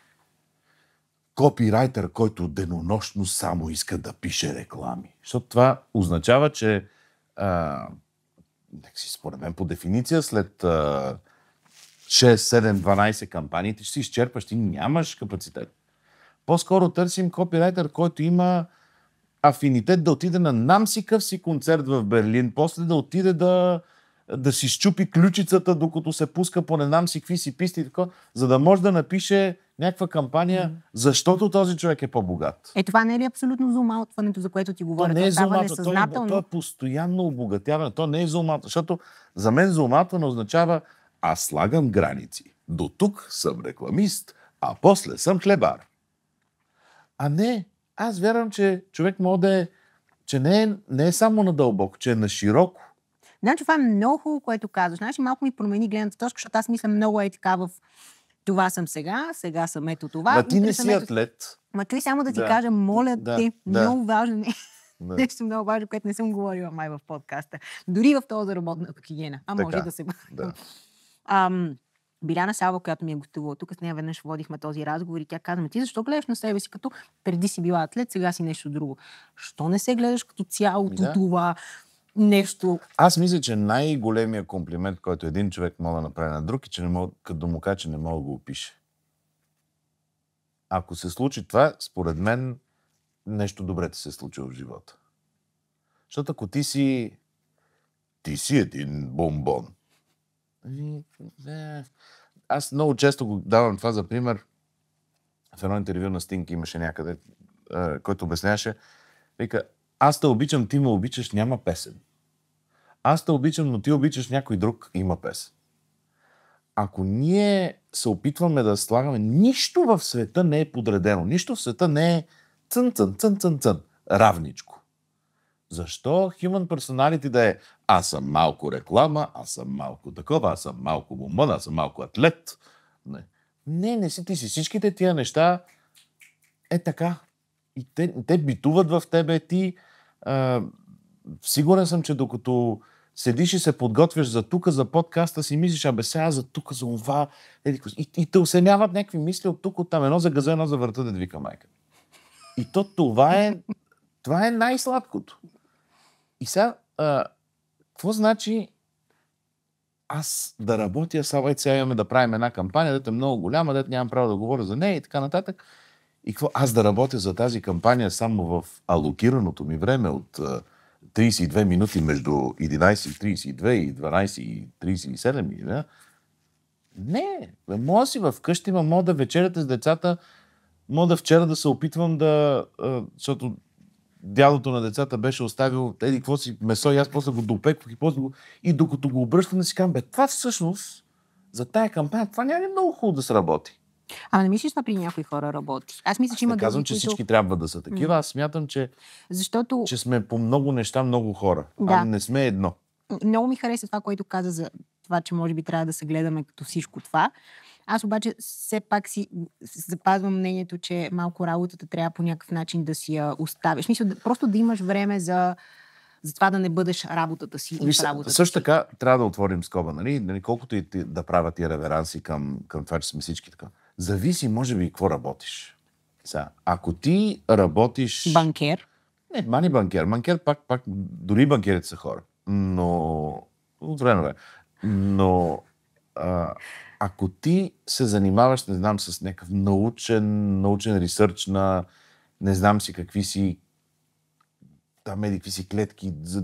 копирайтер, който денонощно само иска да пише реклами. Защото това означава, че а, според мен по дефиниция след а, 6, 7, 12 кампании, ти ще си изчерпаш, ти нямаш капацитет. По-скоро търсим копирайтер, който има афинитет да отиде на намсикъв си концерт в Берлин, после да отиде да, да си щупи ключицата, докато се пуска по не си какви си писти, тако, за да може да напише някаква кампания, mm. защото този човек е по-богат. Е, това не е ли абсолютно зауматването, за което ти говоря? То не е зауматването, то, е, то е постоянно обогатяване, то не е зауматване, защото за мен зауматване означава аз слагам граници. До тук съм рекламист, а после съм хлебар. А не, аз вярвам, че човек може да е, че не е, не е само на дълбоко, че е на широко. Значи това е много хубаво, което казваш. Значи малко ми промени гледната точка, защото аз мисля много е така в това съм сега, сега съм ето това. А ти не си ето... атлет. Ма чуй само да ти да. кажа, моля да. те, да. много важно е. да. Нещо много важно, което не съм говорила май в подкаста. Дори в този за работната хигиена. А така. може да се... Да. Ам, Биляна Салва, която ми е готувала тук, с нея веднъж водихме този разговор и тя казва, ти защо гледаш на себе си като преди си била атлет, сега си нещо друго? Що не се гледаш като цялото да. това нещо? Аз мисля, че най-големия комплимент, който един човек може да направи на друг е, че не мога, като му кажа, че не мога да го опише. Ако се случи това, според мен нещо добре ти се е случило в живота. Защото ако ти си ти си един бомбон, аз много често го давам това за пример. В едно интервю на Стинг имаше някъде, който обясняваше, вика, аз те обичам, ти ме обичаш, няма песен. Аз те обичам, но ти обичаш някой друг, има песен. Ако ние се опитваме да слагаме, нищо в света не е подредено, нищо в света не е цън, цън, цън, цън, цън, равничко. Защо human personality да е аз съм малко реклама, аз съм малко такова, аз съм малко бомбон, аз съм малко атлет. Не, не, не си ти си. Всичките тия неща е така. И те, те битуват в тебе. Ти а, сигурен съм, че докато седиш и се подготвяш за тука, за подкаста си, мислиш, абе сега за тука, за това. И, и те осеняват някакви мисли от тук, от там. Едно за газа, едно за врата, да вика майка. И то това е, това е най-сладкото. И сега а, какво значи аз да работя, само и сега имаме да правим една кампания, дето е много голяма, дето нямам право да говоря за нея и така нататък. И какво? Аз да работя за тази кампания само в алокираното ми време от 32 минути между 11.32 и 12.37 и да? Не, мога си вкъщи, мога да вечерята с децата, мога да вчера да се опитвам да, защото дядото на децата беше оставил еди какво си месо и аз после го допеквах и после го... И докато го обръщам, си казвам, бе, това всъщност за тая кампания, това няма ли много хубаво да сработи? Ама не мислиш, че при някои хора работи. Аз мисля, че има. Не казвам, други, че всички трябва да са такива. Аз смятам, че, Защото... че сме по много неща много хора. Да. А не сме едно. Много ми хареса това, което каза за това, че може би трябва да се гледаме като всичко това, аз обаче все пак си запазвам мнението, че малко работата трябва по някакъв начин да си я оставиш. Мисля, да, просто да имаш време за, за това да не бъдеш работата си и работата Също така си. трябва да отворим скоба, нали? нали колкото и ти да правя ти реверанси към, към това, че сме всички така. Зависи, може би, какво работиш. Са, ако ти работиш... Банкер. Не, мани банкер. Банкер пак, пак, дори банкерите са хора. Но... От време. Но... А, ако ти се занимаваш, не знам, с някакъв научен, научен ресърч на не знам си какви си там еди, си клетки за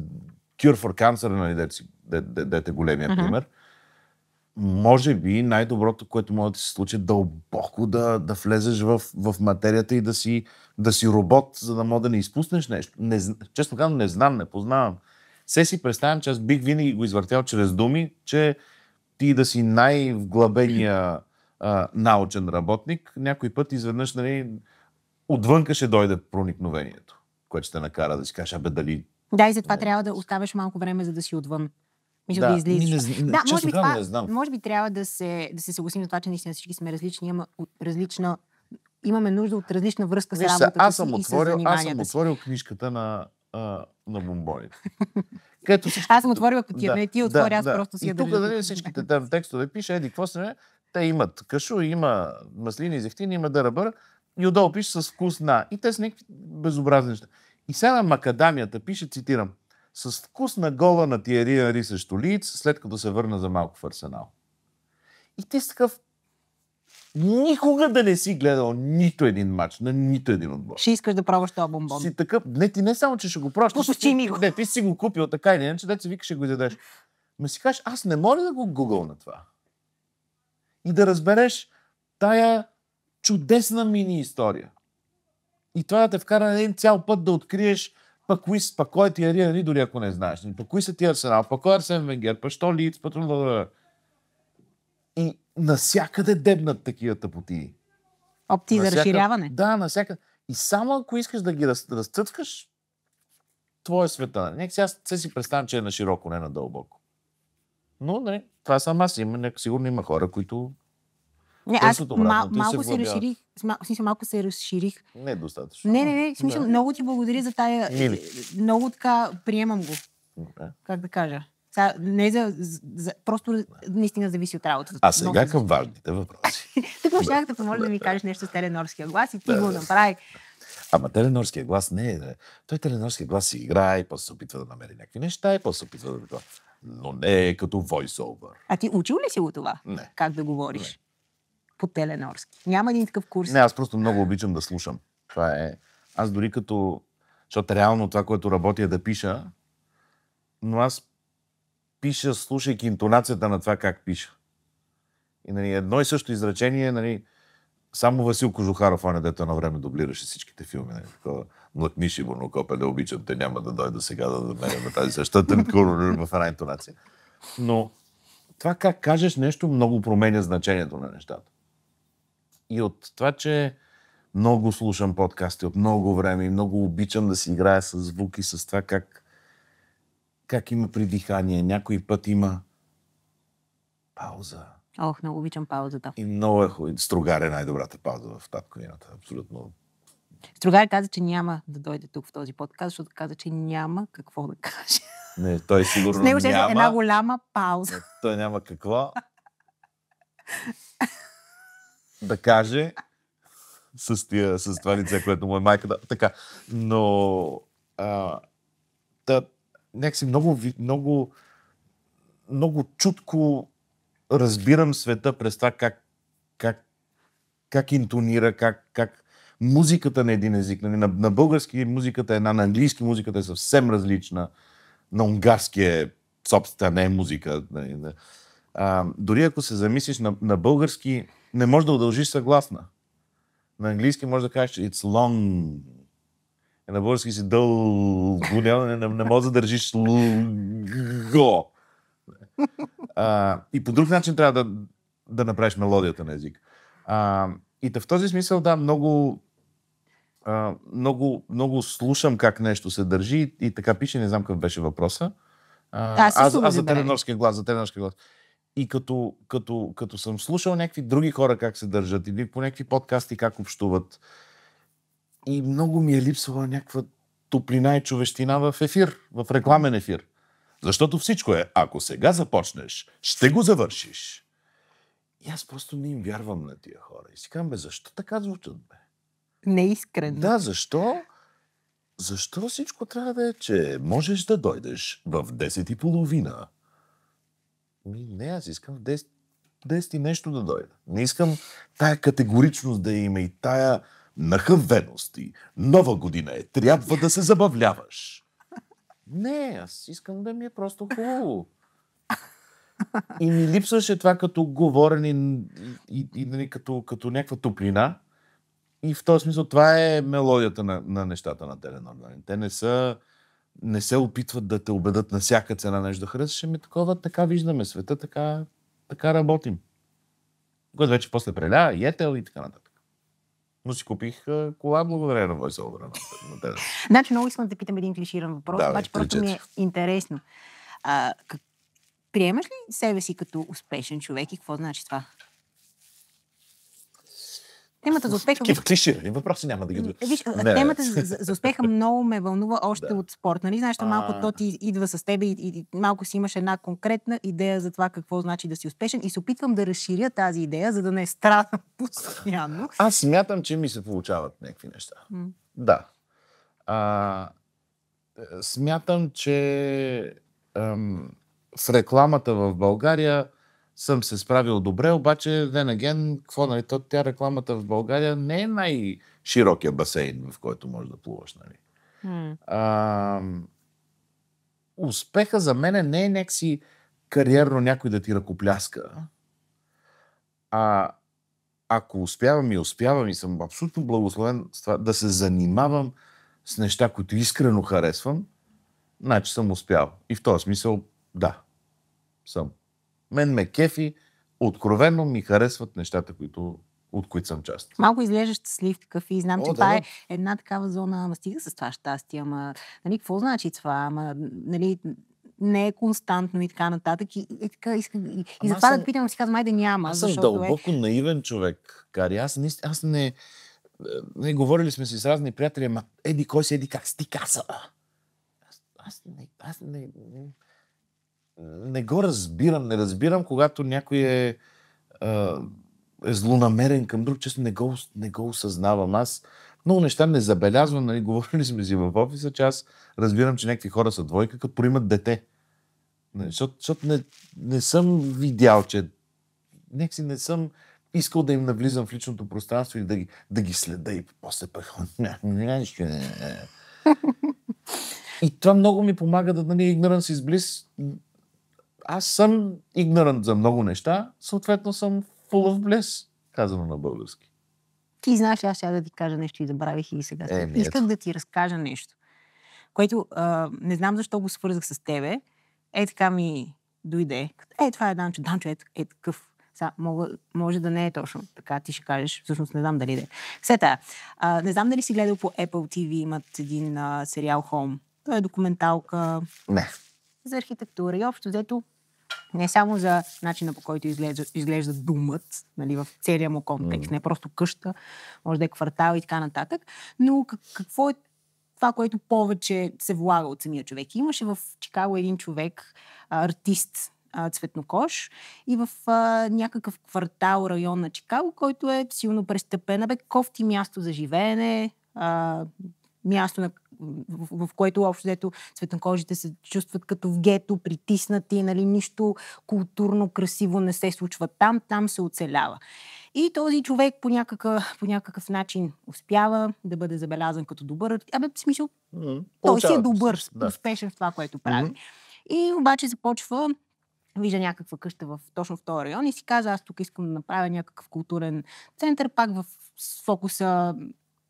Cure for Cancer, нали, дете си, дете, дете големия mm-hmm. пример, може би най-доброто, което може да се случи, е дълбоко да, да влезеш в, в материята и да си, да си робот, за да може да не изпуснеш нещо. Не, честно казвам, не знам, не познавам. Се си представям, че аз бих винаги го извъртял чрез думи, че ти да си най-вглъбения а, научен работник, някой път изведнъж нали, отвънка ще дойде проникновението, което ще накара да си кажеш, абе дали... Да, и затова не, трябва да оставаш малко време, за да си отвън. Мисля, да, да излизаш. Не, не, да, може би, това, не знам. може би трябва да се, да се съгласим за това, че наистина всички сме различни, има различна имаме нужда от различна връзка Виж, с работата аз съм отворил, и с Аз съм отворил книжката на, а, на бомбоните. Където всички... Аз съм отворила кутия, да, не нали, ти отвори, да, аз да. просто си и я тук, държа. Нали, тук, всичките там текстове пише, еди, какво сме, нали, те имат кашу, има маслини, зехтини, има дъръбър и отдолу пише с вкус на. И те са някакви безобразни неща. И сега на макадамията пише, цитирам, с вкус на гола на тиерия рисещо Лиц, след като се върна за малко в Арсенал. И те са такъв Никога да не си гледал нито един матч на нито един отбор. Ще искаш да пробваш този бомбон. Си такъв. Не, ти не само, че ще го пробваш. Пусти ми го. Не, ти си го купил така или иначе, да си викаш, ще го изядеш. Ма си кажеш, аз не мога да го гугъл на това. И да разбереш тая чудесна мини история. И това да те вкара на един цял път да откриеш пък кои, пък кой ти е дори ако не знаеш. Пък кой са ти Арсенал, пък кой е Арсен Венгер, пък що Лиц, пък насякъде дебнат такива тъпоти. Опти за разширяване. Да, насякъде. И само ако искаш да ги раз, разцъфкаш, твоя е света. Нали? Нека сега, се си представям, че е на широко, не на дълбоко. Но, не, нали, това съм аз. Има, сигурно има хора, които не, аз обратно, мал, малко се, се разширих. Смисъл, малко се разширих. Не е достатъчно. Не, не, не. Смисъл, да. много ти благодаря за тая. Мили. Много така приемам го. Да. Как да кажа? Са, не за, за, просто наистина зависи от работата. А сега към важните въпроси. Тук му да помоля да ми кажеш нещо с теленорския глас и ти да. го направи. Ама теленорския глас не е. Той теленорския глас си играе, после се опитва да намери някакви неща и после се опитва да това. Но не е като войсовър. А ти учил ли си го това? Не. Как да говориш? Не. По теленорски. Няма един такъв курс. Не, аз просто много обичам да слушам. Това е. Аз дори като. Защото реално това, което работя е да пиша, но аз пиша, слушайки интонацията на това как пиша. И нали, едно и също изречение, нали, само Васил Кожухаров, а не дето на време дублираше всичките филми. Нали, такова. Млъкни шибурно да обичам те, няма да дойда сега да намеря тази същата тънкур в една интонация. Но това как кажеш нещо много променя значението на нещата. И от това, че много слушам подкасти от много време и много обичам да си играя с звук и с това как как има придихание, някой път има пауза. Ох, много обичам паузата. И много е хубаво. Строгар е най-добрата пауза в татковината. Абсолютно. Строгар каза, че няма да дойде тук в този подкаст, защото каза, че няма какво да каже. Не, той сигурно С него ще е няма... една голяма пауза. Не, той няма какво да каже с, тия, с това лице, което му е майката. Така. Но а, някакси много, много, много чутко разбирам света през това как, как, как интонира, как, как музиката на един език. Нали, на, на български музиката е една, на английски музиката е съвсем различна, на унгарски е собствена, не е музика. Нали, а, дори ако се замислиш на, на български, не можеш да удължиш съгласна. На английски може да кажеш it's long е на български си дълго, не, не, не може да държиш го. А, и по друг начин трябва да, да направиш мелодията на език. А, и да в този смисъл, да, много, а, много, много слушам как нещо се държи и, и така пише, не знам какъв беше въпроса. А, аз, аз, аз за тренерския глас, за тренерския глас. И като, като, като съм слушал някакви други хора как се държат или по някакви подкасти как общуват, и много ми е липсвала някаква топлина и човещина в ефир, в рекламен ефир. Защото всичко е, ако сега започнеш, ще го завършиш. И аз просто не им вярвам на тия хора. И си казвам, бе, защо така звучат, бе? Неискрено. Да, защо? Защо всичко трябва да е, че можеш да дойдеш в 10 и половина? Ми, не, аз искам в 10, 10 и нещо да дойда. Не искам тая категоричност да има и тая нахъвености. Нова година е. Трябва да се забавляваш. Не, аз искам да ми е просто хубаво. И ми липсваше това като говорене и, и, и нали, като, като някаква топлина. И в този смисъл това е мелодията на, на нещата на Теленор. Нали. Те не са не се опитват да те убедат на всяка цена нещо да харесаш, ми такова, така виждаме света, така, така работим. Което вече после преля, етел и така нататък но си купих кола благодарение на Войса Обрана. значи много искам да питам един клиширан въпрос, Давай, обаче просто ми е интересно. А, как... Приемаш ли себе си като успешен човек и какво значи това? темата за успеха... Такива клиширани нали? въпроси няма да ги... Виж, не. темата за, за, успеха много ме вълнува още да. от спорт. Нали? Знаеш, малко то ти идва с теб и, и, малко си имаш една конкретна идея за това какво значи да си успешен и се опитвам да разширя тази идея, за да не е страдам постоянно. Аз смятам, че ми се получават някакви неща. М. Да. А, е, смятам, че ам, в рекламата в България съм се справил добре, обаче Аген, какво нали, то, тя рекламата в България не е най-широкия басейн, в който можеш да плуваш. Нали. Mm. А, успеха за мен не е някакси кариерно някой да ти ръкопляска, а ако успявам и успявам и съм абсолютно благословен с това да се занимавам с неща, които искрено харесвам, значи съм успял. И в този смисъл, да, съм. Мен ме кефи, откровенно ми харесват нещата, които от които съм част. Малко изглеждаш щастлив такъв и знам, О, че да, това е да. е една такава зона, ама стига с това щастие, ама нали, какво значи това, ама нали, не е константно и така нататък. И, и, така, и, и, и затова съм, да питам, си казвам, май да няма. Аз съм е- дълбоко е... наивен човек, Кари. Аз, не, аз не, не... Говорили сме си с разни приятели, ама еди кой си, еди как, стикаса. Аз, аз не... Аз не, не не го разбирам, не разбирам, когато някой е, е злонамерен към друг, често не го, не го осъзнавам. Аз много неща не забелязвам, нали, говорили сме си в офиса, че аз разбирам, че някакви хора са двойка, като проимат дете. Защото, защото не, не съм видял, че някакси не съм искал да им навлизам в личното пространство и да ги, да ги следа и после пък. И това много ми помага да нали, с близ аз съм игнорант за много неща, съответно съм full of bliss, казано на български. Ти знаеш, аз сега да ти кажа нещо и забравих и сега. Е, е Исках да ти разкажа нещо, което а, не знам защо го свързах с тебе. Е, така ми дойде. Е, това е Данчо. Данчо е, е такъв. Са, мога, може да не е точно така, ти ще кажеш. Всъщност не знам дали да е. Все А, не знам дали си гледал по Apple TV, имат един а, сериал Home. Той е документалка. Не за архитектура и общо взето не само за начина по който изглежда, изглежда думът, нали, в целия му контекст, mm. не просто къща, може да е квартал и така нататък, но как, какво е това, което повече се влага от самия човек. имаше в Чикаго един човек, артист, цветнокош и в а, някакъв квартал, район на Чикаго, който е силно престъпен. Бе, кофти място за живеене, а, място на в, в което общо взето цветнокожите се чувстват като в гето, притиснати, нали, нищо културно, красиво не се случва там, там се оцелява. И този човек по някакъв, по някакъв начин успява да бъде забелязан като добър. Абе, в смисъл, mm-hmm. той си е добър, да. успешен в това, което прави. Mm-hmm. И обаче започва вижда някаква къща в, точно в този район и си каза, аз тук искам да направя някакъв културен център, пак в фокуса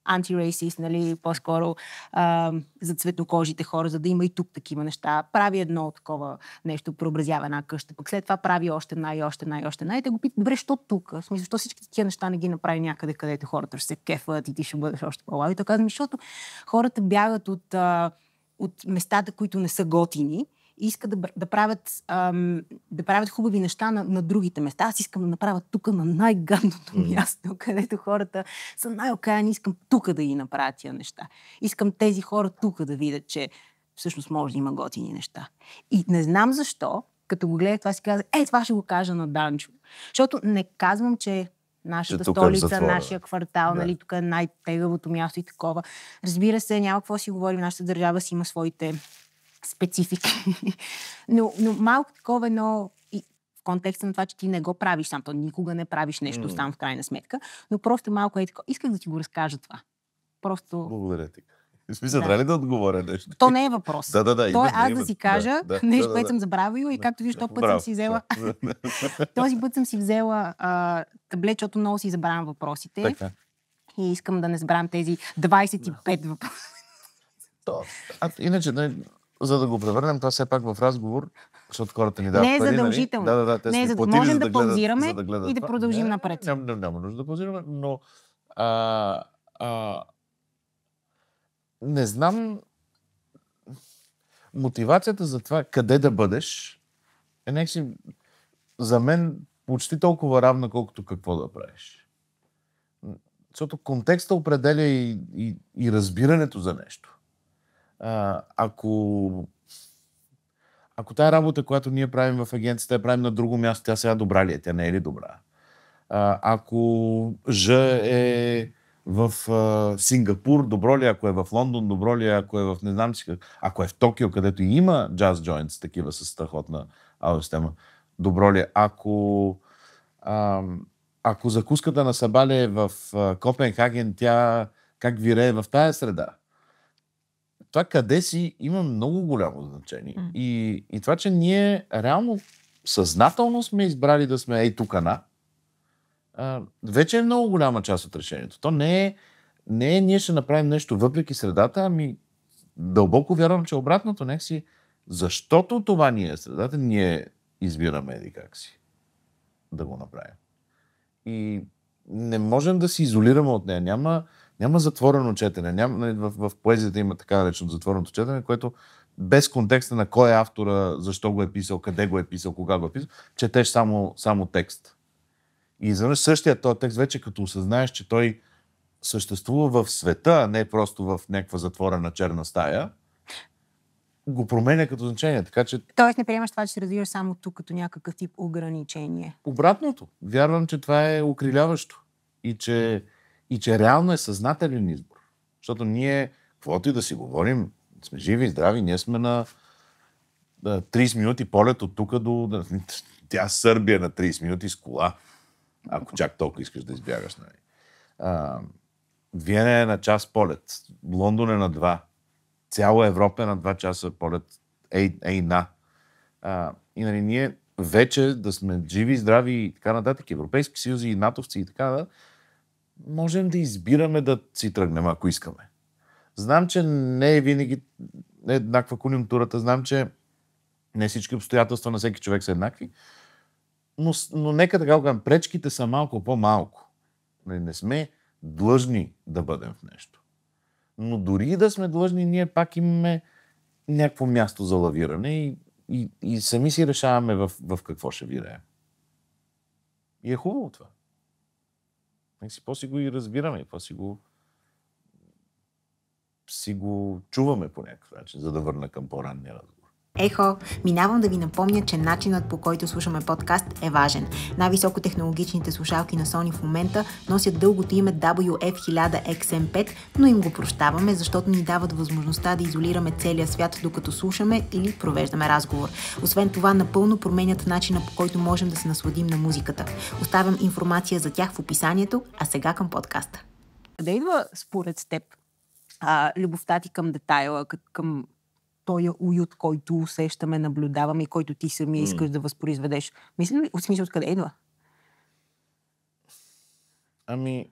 антирейсист, нали, по-скоро а, за цветнокожите хора, за да има и тук такива неща. Прави едно такова нещо, преобразява една къща, пък след това прави още една и още една и още една. И те го питат, добре, що тук? В смисъл, защо всички такива неща не ги направи някъде, където хората ще се кефват и ти ще бъдеш още по-лави? Той казва, защото хората бягат от, а, от местата, които не са готини иска да, да, правят, ам, да правят хубави неща на, на другите места. Аз искам да направя тук на най-гадното mm. място, където хората са най-окаяни. Искам тук да ги направя тия неща. Искам тези хора тук да видят, че всъщност може да има готини неща. И не знам защо, като го гледах това си казах, е, това ще го кажа на Данчо. Защото не казвам, че нашата че е столица, е нашия квартал, да. нали, тук е най-тегавото място и такова. Разбира се, няма какво си говорим, нашата държава си има своите специфика. но, но малко такова едно и в контекста на това, че ти не го правиш сам, то никога не правиш нещо mm. сам в крайна сметка, но просто малко е такова. Исках да ти го разкажа това. Просто... Благодаря ти. В смисъл, да. трябва ли да отговоря нещо? То не е въпрос. Да, да, да. То е аз да си кажа да, да, нещо, да, което да, съм забравила и както виж, този път браво, съм си взела... Да, този път съм си взела а, таблет, защото много си забравям въпросите. Така. И искам да не забравям тези 25 въпроса. То, а, иначе, да, нали, за да го превърнем това все пак в разговор, защото хората ни дават Не е пари, нали? задължително. Нали? Да, да, да, те не е задължително. Можем да, да паузираме да и да продължим не, напред. Няма, няма, няма нужда да паузираме, но а, а, не знам мотивацията за това къде да бъдеш е някакси за мен почти толкова равна, колкото какво да правиш. Защото контекста определя и, и, и разбирането за нещо а, ако ако тая работа, която ние правим в агенцията, я правим на друго място, тя сега добра ли е? Тя не е ли добра? А, ако Ж е в а, Сингапур, добро ли е? ако е в Лондон, добро ли е? ако е в не знам си как, ако е в Токио, където има джаз джойнтс, такива с страхотна аудиостема, добро ли е? ако, а, ако закуската на Сабале е в а, Копенхаген, тя как вирее в тая среда? това къде си има много голямо значение. Mm. И, и това, че ние реално съзнателно сме избрали да сме ей тук на, вече е много голяма част от решението. То не е, не е ние ще направим нещо въпреки средата, ами дълбоко вярвам, че обратното нека си, защото това ние е средата, ние избираме еди как си да го направим. И не можем да се изолираме от нея. Няма, няма затворено четене. Няма, нали, в, в поезията има така наречено затвореното четене, което без контекста на кой е автора, защо го е писал, къде го е писал, кога го е писал, четеш само, само текст. И изведнъж същия този текст, вече като осъзнаеш, че той съществува в света, а не просто в някаква затворена черна стая, го променя като значение. Така, че... Тоест не приемаш това, че се развиваш само тук като някакъв тип ограничение. Обратното. Вярвам, че това е укриляващо. И че и че реално е съзнателен избор. Защото ние, каквото и да си говорим, сме живи и здрави, ние сме на 30 минути полет от тук до тя Сърбия на 30 минути с кола. Ако чак толкова искаш да избягаш. Нали. А, Виена е на час полет. Лондон е на два, Цяла Европа е на 2 часа полет. Ей, ей на. А, и нали, ние вече да сме живи, здрави и така нататък, Европейски съюзи и натовци и така нататък, да, можем да избираме да си тръгнем, ако искаме. Знам, че не е винаги еднаква конюнктурата, знам, че не всички обстоятелства на всеки човек са еднакви, но, но нека така кажем, пречките са малко по-малко. Не, сме длъжни да бъдем в нещо. Но дори да сме длъжни, ние пак имаме някакво място за лавиране и, и, и сами си решаваме в, в какво ще виреем. И е хубаво това. Нали си, После го и разбираме, после го си го чуваме по някакъв начин, за да върна към по-ранния разговор. Ехо, минавам да ви напомня, че начинът по който слушаме подкаст е важен. Най-високотехнологичните слушалки на Sony в момента носят дългото име WF1000XM5, но им го прощаваме, защото ни дават възможността да изолираме целия свят, докато слушаме или провеждаме разговор. Освен това, напълно променят начина по който можем да се насладим на музиката. Оставям информация за тях в описанието, а сега към подкаста. Къде идва според теб а, любовта ти към детайла, към този уют, който усещаме, наблюдаваме и който ти самия искаш mm. да възпроизведеш. Мисли ли, от смисъл, откъде идва? Ами,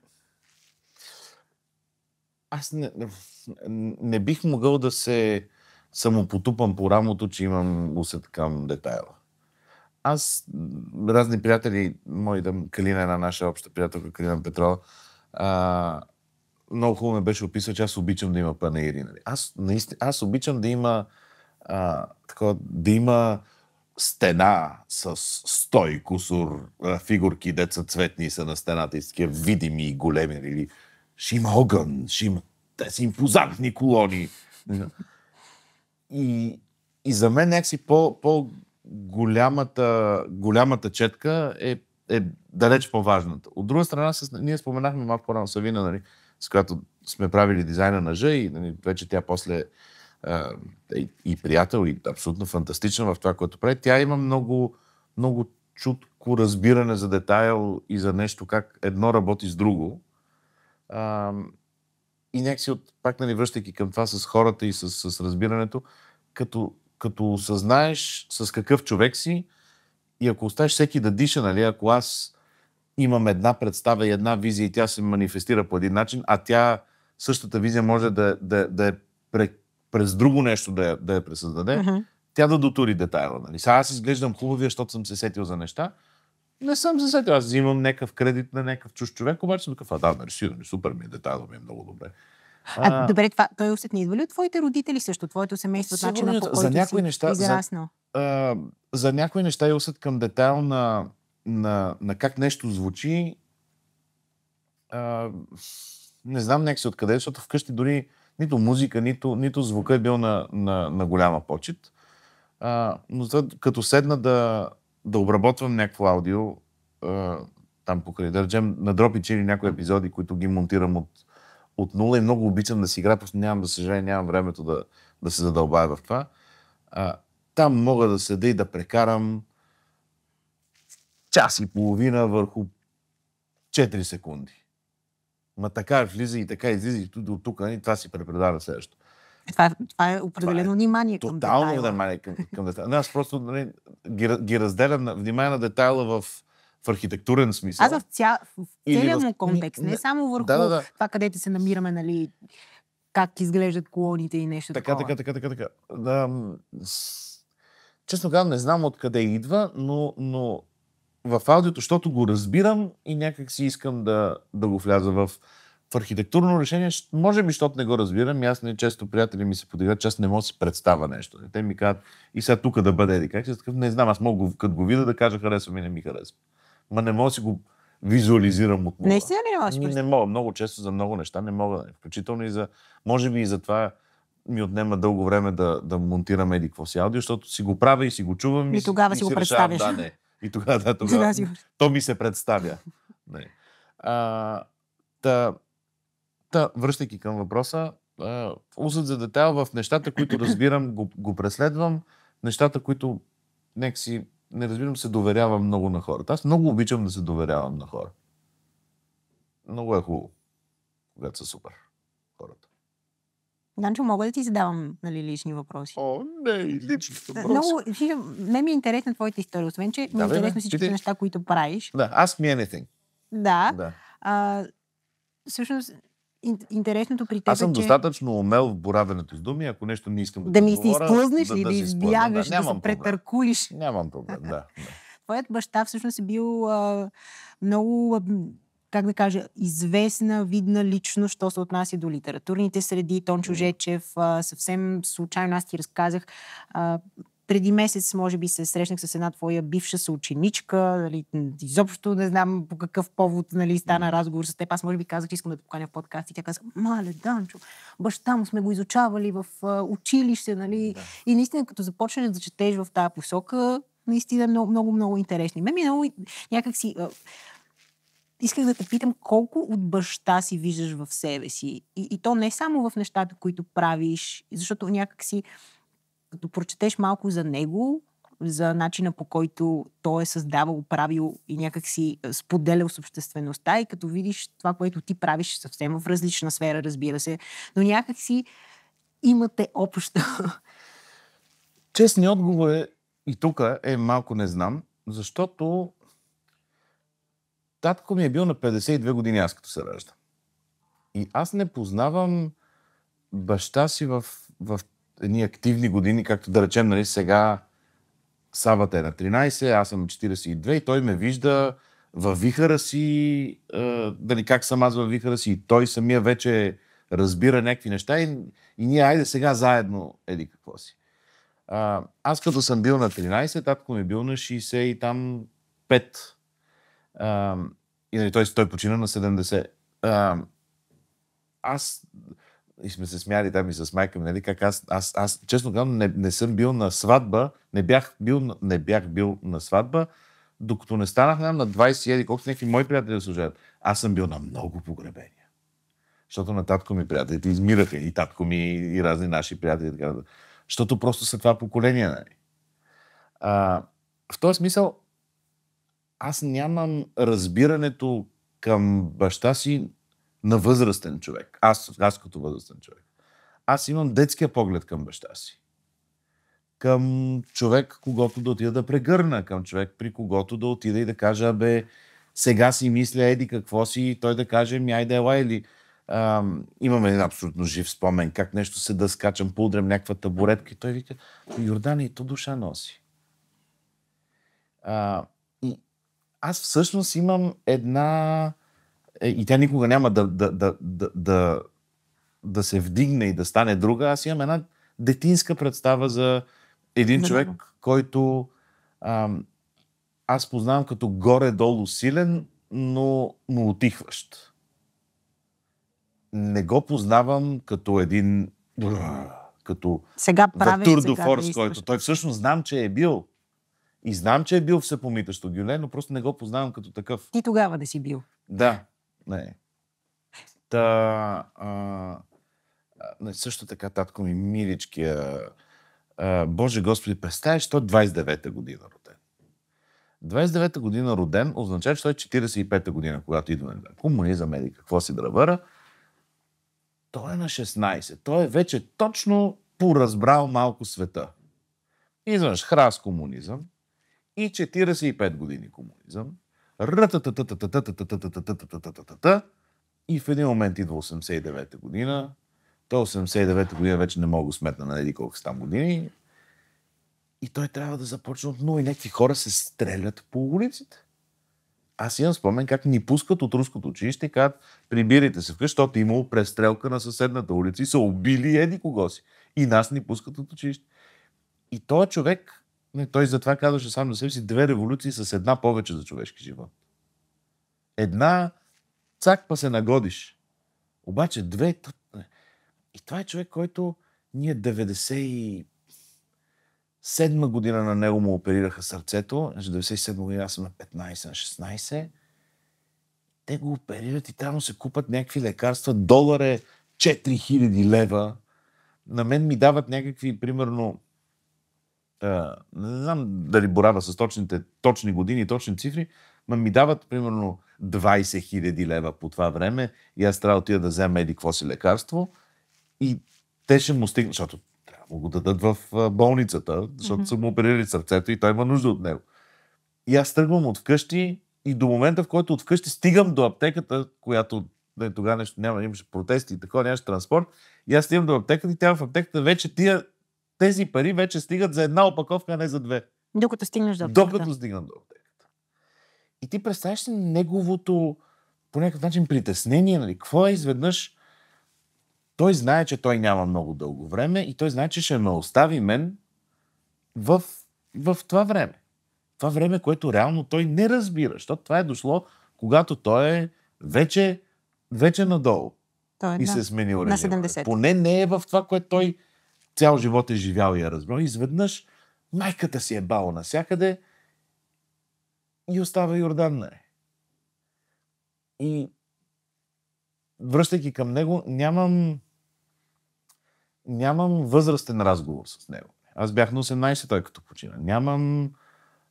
аз не, не бих могъл да се самопотупам по рамото, че имам усет към детайла. Аз, разни приятели, мои да Калина, една наша обща приятелка, Калина Петрова, много хубаво ме беше описал, че аз обичам да има панери. Нали? Аз, наистина, аз обичам да има, а, такова, да има стена с стой кусор фигурки, деца цветни са на стената и такива видими и големи. Или нали? ще има огън, ще има тези импозантни колони. И, и за мен някакси по, по голямата, голямата четка е, е далеч по-важната. От друга страна, с, ние споменахме малко по-рано Савина, нали, с която сме правили дизайна на Жа и нали, вече тя после а, и, е и приятел, и абсолютно фантастична в това, което прави. Тя има много, много чутко разбиране за детайл и за нещо, как едно работи с друго. А, и някакси, от, пак нали, връщайки към това с хората и с, с разбирането, като, като осъзнаеш с какъв човек си и ако оставиш всеки да диша, нали, ако аз имам една представа и една визия и тя се манифестира по един начин, а тя същата визия може да, да, да е през друго нещо да я, да я пресъздаде, uh-huh. тя да дотури детайла. Нали? Сега аз изглеждам хубавия, защото съм се сетил за неща. Не съм се сетил. Аз взимам някакъв кредит на някакъв чуж човек, обаче съм такъв, а да, нарисиран, супер ми е, детайла ми е много добре. А, а, добре, това, той усет не идва ли от твоите родители също, твоето семейство, начина по който за някои си неща, израснал? За, а, за някои неща и е усет към детайл на на, на как нещо звучи, а, не знам някакси откъде, защото вкъщи дори нито музика, нито, нито звука е бил на, на, на голяма почет. А, но за, като седна да, да обработвам някакво аудио, а, там покрай, да речем, на дропичи или някои епизоди, които ги монтирам от, от нула и много обичам да си играя, просто нямам, за съжаление, нямам времето да, да се задълбая в това. А, там мога да седа и да прекарам час и половина върху 4 секунди. Ма така влиза и така излиза и от тук, и нали, това си препредава следващото. Е, това е, това е определено това е внимание към детайла. Тотално внимание към, към детайла. Аз просто нали, ги, ги разделям на внимание на детайла в, в архитектурен смисъл. Аз в, ця, в целия му контекст, не само върху да, да, да. това където се намираме, нали, как изглеждат колоните и нещо така, такова. Така, така, така, така. Да, честно казвам, не знам откъде идва, но, но в аудиото, защото го разбирам и някак си искам да, да го вляза в, в архитектурно решение. Може би, защото не го разбирам. И аз не нали, често приятели ми се подигат, че аз не мога да си представя нещо. Те ми казват, и сега тук да бъде, как си, такъв, не знам, аз мога, като го видя, да кажа харесва ми, не ми харесва. Ма не мога да си го визуализирам от Наистина ли не можеш? Ми, не мога. Много често за много неща не мога. Нали? Включително и за... Може би и за това ми отнема дълго време да, да монтирам еди какво си аудио, защото си го правя и си го чувам. И, и тогава си, си го решавам, представяш. Да, не. И тогава, да, тогава да, то ми се представя. Не. А, та, та, връщайки към въпроса, а, усът за детайл в нещата, които разбирам, го, го преследвам, нещата, които някакси не разбирам, се доверявам много на хората. Аз много обичам да се доверявам на хора. Много е хубаво, когато са супер. Данчо, значи, мога да ти задавам нали, лични въпроси? О, не, лични въпроси. Много, ме ми е интересна твоята история, освен, че ми е интересно всички ти... неща, които правиш. Да, ask me anything. Да. да. А, всъщност, интересното при теб Аз съм е, че... достатъчно умел в боравенето с думи, ако нещо не искам да Да ми се изплъзнеш да, или да, да избягаш, да, да се претъркулиш. Нямам проблем, да. Твоят баща всъщност е бил а, много как да кажа, известна, видна лично, що се отнася до литературните среди. Тончо Жечев, съвсем случайно аз ти разказах, преди месец, може би, се срещнах с една твоя бивша съученичка. Нали, изобщо не знам по какъв повод нали, стана разговор с теб. Аз, може би, казах, че искам да те поканя в подкаст. И тя каза, мале, Данчо, баща му сме го изучавали в училище. Нали? Да. И наистина, като започнеш да четеш в тази посока, наистина е много, много, много интересни. Мен ми е много някакси исках да те питам колко от баща си виждаш в себе си. И, и то не само в нещата, които правиш, защото някак си. като прочетеш малко за него, за начина по който той е създавал, правил и някакси споделял с обществеността и като видиш това, което ти правиш съвсем в различна сфера, разбира се, но някак си имате общо. Честният отговор е и тук е малко не знам, защото татко ми е бил на 52 години, аз като се раждам. И аз не познавам баща си в, в едни активни години, както да речем, нали, сега Савата е на 13, аз съм 42 и той ме вижда във вихара си, е, дали как съм аз във вихара си, и той самия вече разбира някакви неща и, и ние айде сега заедно еди какво си. А, аз като съм бил на 13, татко ми е бил на 60 и там и, нали, той, той почина на 70. А, аз и сме се смяли там и с майка ми, нали, как аз, аз, аз честно казвам, не, не, съм бил на сватба, не бях бил, не бях бил на сватба, докато не станах нам на 20 еди, колко някакви мои приятели да служат. Аз съм бил на много погребения. Защото на татко ми приятелите измираха и татко ми и разни наши приятели. Така, защото просто са това поколение. Нали. А, в този смисъл, аз нямам разбирането към баща си на възрастен човек. Аз, аз като възрастен човек. Аз имам детския поглед към баща си. Към човек, когато да отида да прегърна, към човек, при когото да отида и да кажа, бе, сега си мисля, еди какво си, и той да каже, ми айде ела, или ам, имам един абсолютно жив спомен, как нещо се да скачам, поудрям някаква табуретка и той вика, Йордан, и то душа носи. А, аз всъщност имам една... Е, и тя никога няма да, да, да, да, да, да се вдигне и да стане друга. Аз имам една детинска представа за един човек, който ам, аз познавам като горе-долу силен, но, но отихващ. Не го познавам като един... Като, сега прави, Тур сега Форс, който той всъщност знам, че е бил и знам, че е бил всепомитащо гюле, но просто не го познавам като такъв. Ти тогава да си бил. Да, не. Та, а, а, също така татко ми миличкия. А, Боже Господи, представяш, той 29-та е година роден. 29-та година роден означава, че той е 45-та година, когато идва на комунизъм, е еди какво си дравъра. Той е на 16. Той е вече точно поразбрал малко света. Извънш, храс комунизъм, и 45 години комунизъм. И в един момент идва 89-та година. Той 89-та година вече не мога да сметна на еди колко там години. И той трябва да започне от нула. И някакви хора се стрелят по улиците. Аз имам спомен как ни пускат от руското училище и казват, прибирайте се вкъщи, защото имало престрелка на съседната улица и са убили еди кого си. И нас ни пускат от училище. И този човек той затова казваше сам на себе си две революции с една повече за човешки живот. Една, цак па се нагодиш. Обаче две... И това е човек, който ние 97 година на него му оперираха сърцето. 97 значи година аз съм на 15, на 16. Те го оперират и там се купат някакви лекарства. Долар е 4000 лева. На мен ми дават някакви, примерно, е, не знам дали борава с точните, точни години, точни цифри, ма ми дават примерно 20 000 лева по това време и аз трябва да отида да взема еди какво си лекарство и те ще му стигнат, защото трябва да го дадат в болницата, защото mm-hmm. са му оперирали сърцето и той има нужда от него. И аз тръгвам от вкъщи и до момента, в който от вкъщи стигам до аптеката, която тогава нещо няма, имаше протести и такова, нямаше транспорт. И аз стигам до аптеката и тя в аптеката вече тия тези пари вече стигат за една опаковка, а не за две. Докато стигнеш до аптеката. Докато стигна до аптеката. И ти представяш си неговото по някакъв начин притеснение, нали? Какво е изведнъж? Той знае, че той няма много дълго време и той знае, че ще ме остави мен в, в това време. Това време, което реално той не разбира, защото това е дошло, когато той е вече, вече надолу. Той е и се е сменил режима. Поне не е в това, което той цял живот е живял и е разбрал. Изведнъж майката си е бала насякъде и остава Йордан на И връщайки към него, нямам, нямам възрастен разговор с него. Аз бях на 18 той като почина. Нямам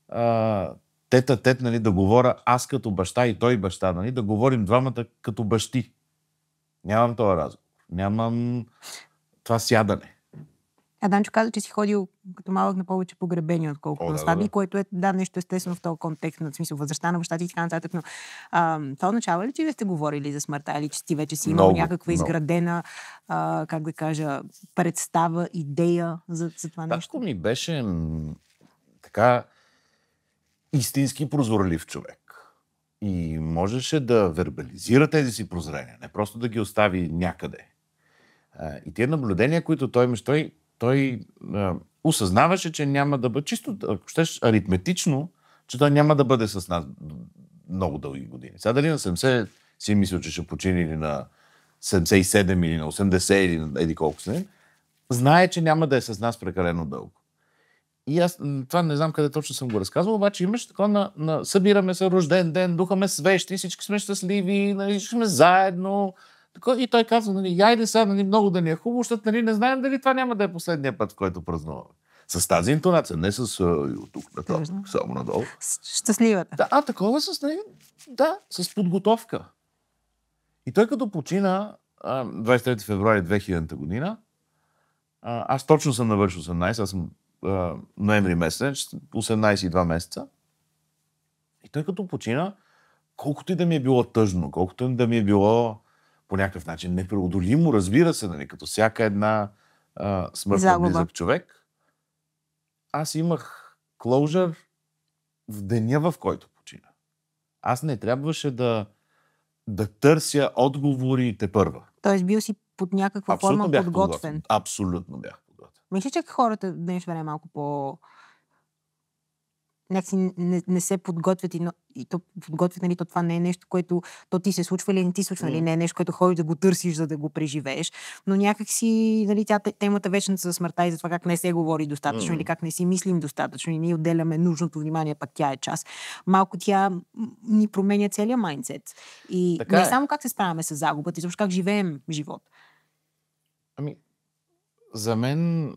а, тета тет, нали, да говоря аз като баща и той баща, нали, да говорим двамата като бащи. Нямам този разговор. Нямам това сядане. А Данчо каза, че си ходил като малък на повече погребения, отколкото на сватби, да, да. което е да, нещо естествено в този контекст, на смисъл възрастта на бащата и така нататък. Но а, това означава ли, че вие сте говорили за смъртта или че ти вече си имал някаква много. изградена, а, как да кажа, представа, идея за, за това нещо? Татко ми беше м- така истински прозорлив човек. И можеше да вербализира тези си прозрения, не просто да ги остави някъде. и тези наблюдения, които той имаше, той той а, осъзнаваше, че няма да бъде, чисто, ако щеш, аритметично, че той няма да бъде с нас много дълги години. Сега дали на 70 си мисля, че ще почини или на 77 или на 80 или на еди колко си, знае, че няма да е с нас прекалено дълго. И аз това не знам къде точно съм го разказвал, обаче имаш такова на, на събираме се рожден ден, духаме свещи, всички сме щастливи, нали, всички сме заедно, и той казва, нали, яйде сега, нали, много да ни е хубаво, защото нали, не знаем дали това няма да е последния път, в който празнуваме. С тази интонация, не с от тук mm-hmm. само надолу. Щастливата. Да, а такова с, нали, да, с подготовка. И той като почина 23 февруари 2000 година, аз точно съм навършил 18, аз съм ноември месец, 18 и 2 месеца. И той като почина, колкото и да ми е било тъжно, колкото и да ми е било по някакъв начин непреодолимо, разбира се, нали, като всяка една а, смъртна близък човек. Аз имах клоужър в деня, в който почина. Аз не трябваше да, да търся отговори те първа. Тоест бил си под някаква Абсолютно форма подготвен. подготвен. Абсолютно бях подготвен. Мисля, че хората днес време е малко по някакси не, не се подготвят и, но, и то подготвят, нали, то това не е нещо, което то ти се случва или не ти случва, нали, не е нещо, което ходиш да го търсиш, за да го преживееш, но някакси нали, тя, темата вечната за смъртта и за това как не се говори достатъчно mm-hmm. или как не си мислим достатъчно и ние отделяме нужното внимание, пак тя е част. Малко тя ни променя целият майндсет. И така не е. само как се справяме с загубата, изобщо как живеем живот. Ами, за мен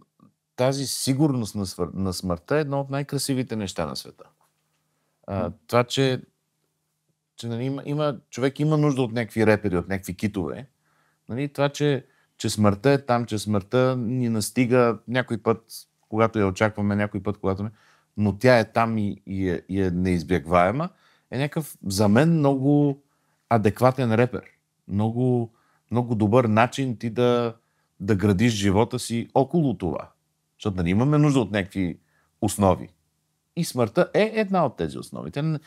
тази сигурност на, свър... на смъртта е едно от най-красивите неща на света. А, това, че, че нали, има, има, човек има нужда от някакви репери, от някакви китове. Нали, това, че, че смъртта е там, че смъртта ни настига някой път, когато я очакваме, някой път, когато не, но тя е там и, и, е, и е неизбягваема, е някакъв за мен много адекватен репер. Много, много добър начин ти да, да градиш живота си около това. Защото нали, имаме нужда от някакви основи. И смъртта е една от тези основи. Те,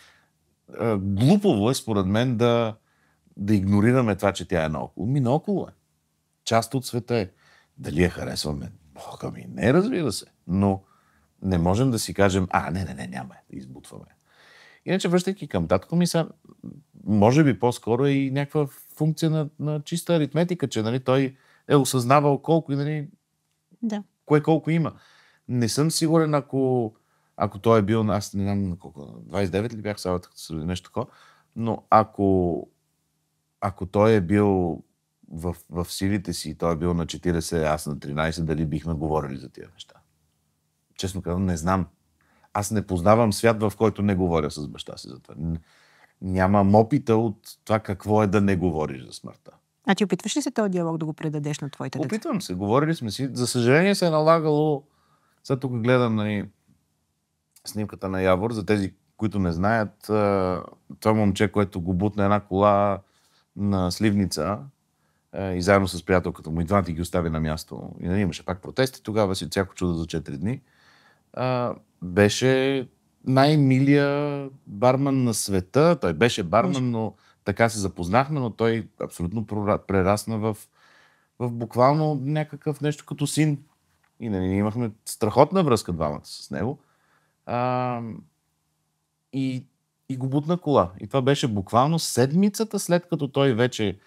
глупово е, според мен, да, да игнорираме това, че тя е наоколо. Ми наоколо е. Част от света е. Дали я харесваме? Бога ми, не, разбира се. Но не можем да си кажем, а, не, не, не, няма, да избутваме. Иначе, връщайки към татко ми, са, може би по-скоро е и някаква функция на, на чиста аритметика, че нали, той е осъзнавал колко и нали, да кое колко има. Не съм сигурен, ако, ако той е бил, аз не знам на колко, 29 ли бях сега, нещо такова, но ако, ако той е бил в, в силите си, той е бил на 40, аз на 13, дали бихме говорили за тия неща? Честно казвам, не знам. Аз не познавам свят, в който не говоря с баща си за това. Нямам опита от това какво е да не говориш за смъртта. А ти значи, опитваш ли се този диалог да го предадеш на твоите деца? Опитвам се. Говорили сме си. За съжаление се е налагало... Сега тук гледам нали, снимката на Явор. За тези, които не знаят, това момче, което го бутна една кола на Сливница и заедно с приятелката му, и двамата ги остави на място. И нали, имаше пак протести, тогава си всяко чудо за 4 дни. беше най-милия барман на света. Той беше барман, но така се запознахме, но той абсолютно прерасна в, в буквално някакъв нещо като син. И не нали, ние имахме страхотна връзка двамата с него. А, и, и го бутна кола. И това беше буквално седмицата след като той вече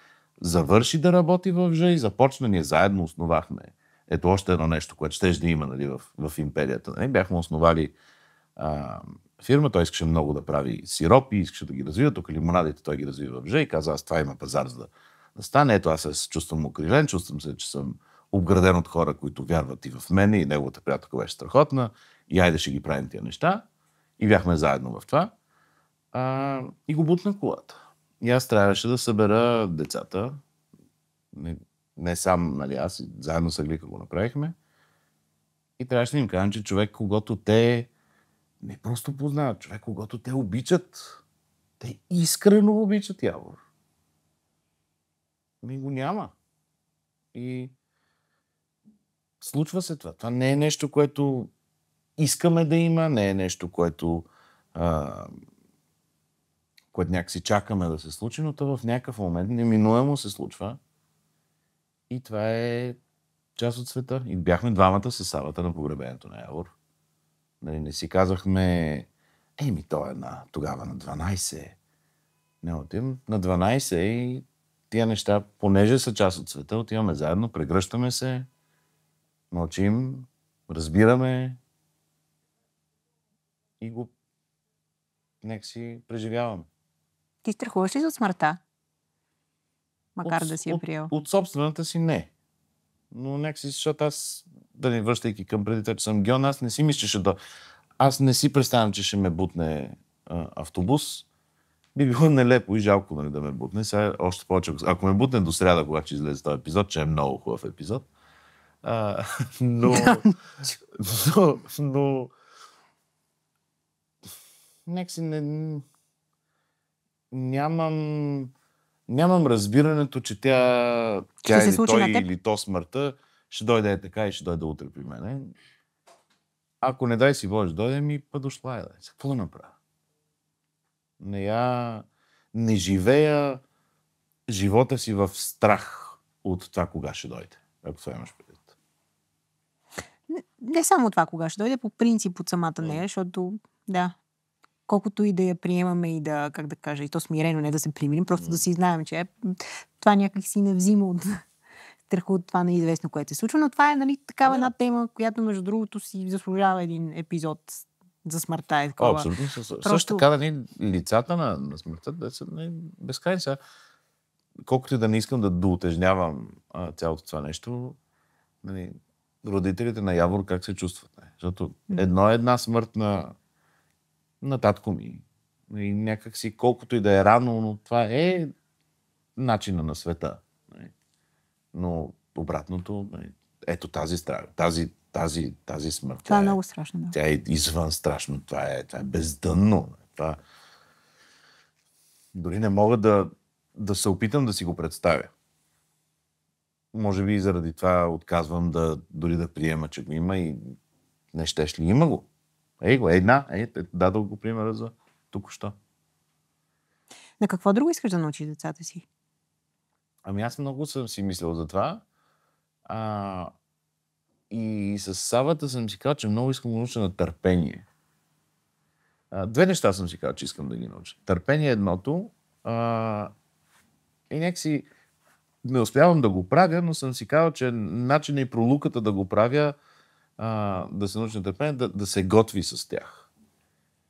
завърши да работи в ЖА и започна. Ние заедно основахме. Ето още едно нещо, което ще да има нали, в, в империята. Нали? Бяхме основали а, фирма, той искаше много да прави сиропи, искаше да ги развива, тук лимонадите той ги развива в Же и каза, аз това има пазар за да, да стане. Ето аз се чувствам окрилен, чувствам се, че съм обграден от хора, които вярват и в мен, и неговата приятелка беше страхотна, и айде ще ги правим тия неща. И бяхме заедно в това. А, и го бутна колата. И аз трябваше да събера децата. Не, не сам, нали, аз заедно с Аглика го направихме. И трябваше да им кажем, че човек, когато те не просто познават човек, когато те обичат. Те искрено обичат Явор. Ми го няма. И случва се това. Това не е нещо, което искаме да има, не е нещо, което, а, което някакси чакаме да се случи, но това в някакъв момент неминуемо се случва. И това е част от света. И бяхме двамата с Савата на погребението на Явор. Нали, не си Ей, еми, той е на, тогава на 12. Не, отивам на 12 и тия неща, понеже са част от света, отиваме заедно, прегръщаме се, мълчим, разбираме и го нека си преживяваме. Ти страхуваш ли за смъртта? Макар от, да си я приел. От, от собствената си не. Но нека си, защото аз да ни връщайки към предите, че съм геон, аз не си мисля, че да... Аз не си представям, че ще ме бутне а, автобус. Би било нелепо и жалко нали, да ме бутне. Сега е още повече, ако ме бутне до сряда, когато ще излезе този епизод, че е много хубав епизод. А, но, но, но, Нека си не... Нямам... Нямам разбирането, че тя, тя или той, или то смъртта ще дойде е така и ще дойде утре при мен. Ако не дай си Боже, дойде ми па дошла е. Дай. Какво да направя? Не я... Не живея живота си в страх от това кога ще дойде. Ако това имаш предвид. Не, не само това кога ще дойде, по принцип от самата нея, защото да, колкото и да я приемаме и да, как да кажа, и то смирено, не да се примирим, просто да си знаем, че е, това някак си не взима от страха от това неизвестно, което се случва. Но това е нали, такава да. една тема, която между другото си заслужава един епизод за смъртта и е такова. Абсолютно. Просто... Също така, нали, лицата на, на смъртта да са нали, безкрайни. Сега, колкото и да не искам да доутежнявам а, цялото това нещо, нали, родителите на Явор как се чувстват. Не? Нали? Защото едно е една смърт на, на татко ми. И някакси, си, колкото и да е рано, но това е начина на света. Но обратното, е, ето тази страх, тази, тази, тази смърт. Това е, е много страшно. Да. Тя е извън страшно. Това е, това е бездънно. Това... Дори не мога да, да се опитам да си го представя. Може би и заради това отказвам да дори да приема, че го има и не щеш ли има го. Ей го, една, е, дадох го примера за тук що На какво друго искаш да научиш децата си? Ами аз много съм си мислил за това. А, и с Савата съм си казал, че много искам да науча на търпение. А, две неща съм си казал, че искам да ги науча. Търпение е едното. А, и някакси не успявам да го правя, но съм си казал, че начинът и пролуката да го правя, а, да се научи на търпение, да, да се готви с тях.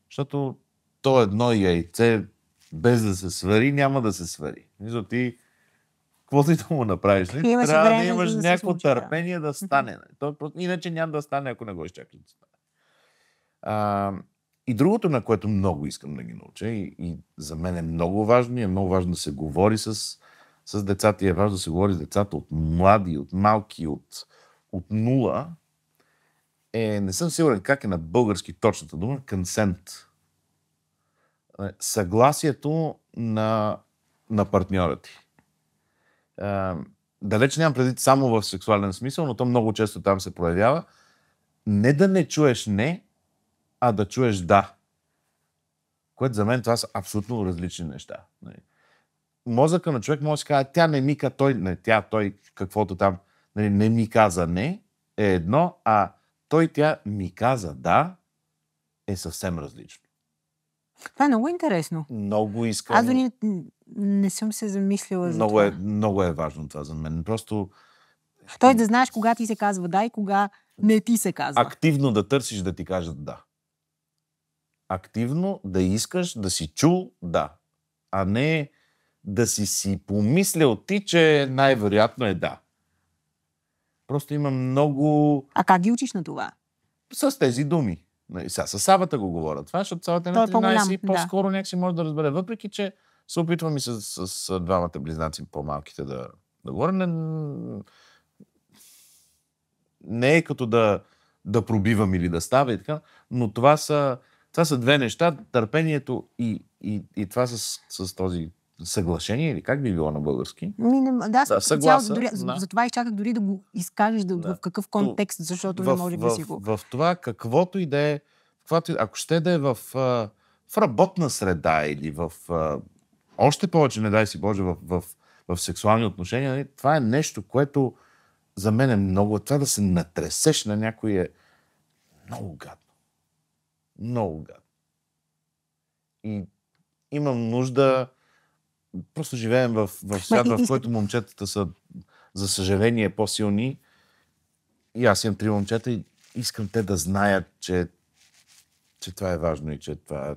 Защото то едно яйце, без да се свари, няма да се свари. Мисля, ти каквото и да му направиш. Ли? Нали? Имаш Трябва да имаш да някакво случи, търпение да, да стане. Нали? То, просто, иначе няма да стане, ако не го изчакаш да стане. А, и другото, на което много искам да ги науча и, и за мен е много важно и е много важно да се говори с, с децата и е важно да се говори с децата от млади, от малки, от, от нула, е, не съм сигурен как е на български точната дума, консент. Е, съгласието на, на партньора ти далеч нямам предвид само в сексуален смисъл, но то много често там се проявява. Не да не чуеш не, а да чуеш да. Което за мен това са абсолютно различни неща. Нали. Мозъка на човек може да си каже, тя не ми каза, той, не, тя, той, каквото там, не, нали, не ми каза не, е едно, а той, тя ми каза да, е съвсем различно. Това е много интересно. Много искам. Аз дори не съм се замислила за много е, това. Е, много е важно това за мен. Просто... Той да знаеш кога ти се казва да и кога не ти се казва. Активно да търсиш да ти кажат да. Активно да искаш да си чул да. А не да си си помислял ти, че най-вероятно е да. Просто има много... А как ги учиш на това? С тези думи. И нали, сега с Сабата го говоря това, защото Сабата е на 13 е и по-скоро да. някакси може да разбере. Въпреки, че се опитвам и с, с, с двамата близнаци по-малките да, да говоря. Не, не е като да, да пробивам или да става и така, но това са, това са две неща. Търпението и, и, и това с, с този съглашение или как би било на български? Ми, не, да, да съгласа. Дори, да. Затова изчаках дори да го изкажеш да, да. в какъв контекст, защото в, не може да си го... В, в това каквото и да е, каквото, ако ще да е в, в работна среда или в... Още повече, не дай си Боже, в, в, в сексуални отношения, нали, това е нещо, което за мен е много... Това да се натресеш на някой е много гадно. Много гадно. И имам нужда просто живеем в, в свят, в който момчетата са, за съжаление, по-силни. И аз имам три момчета и искам те да знаят, че, че това е важно и че това е-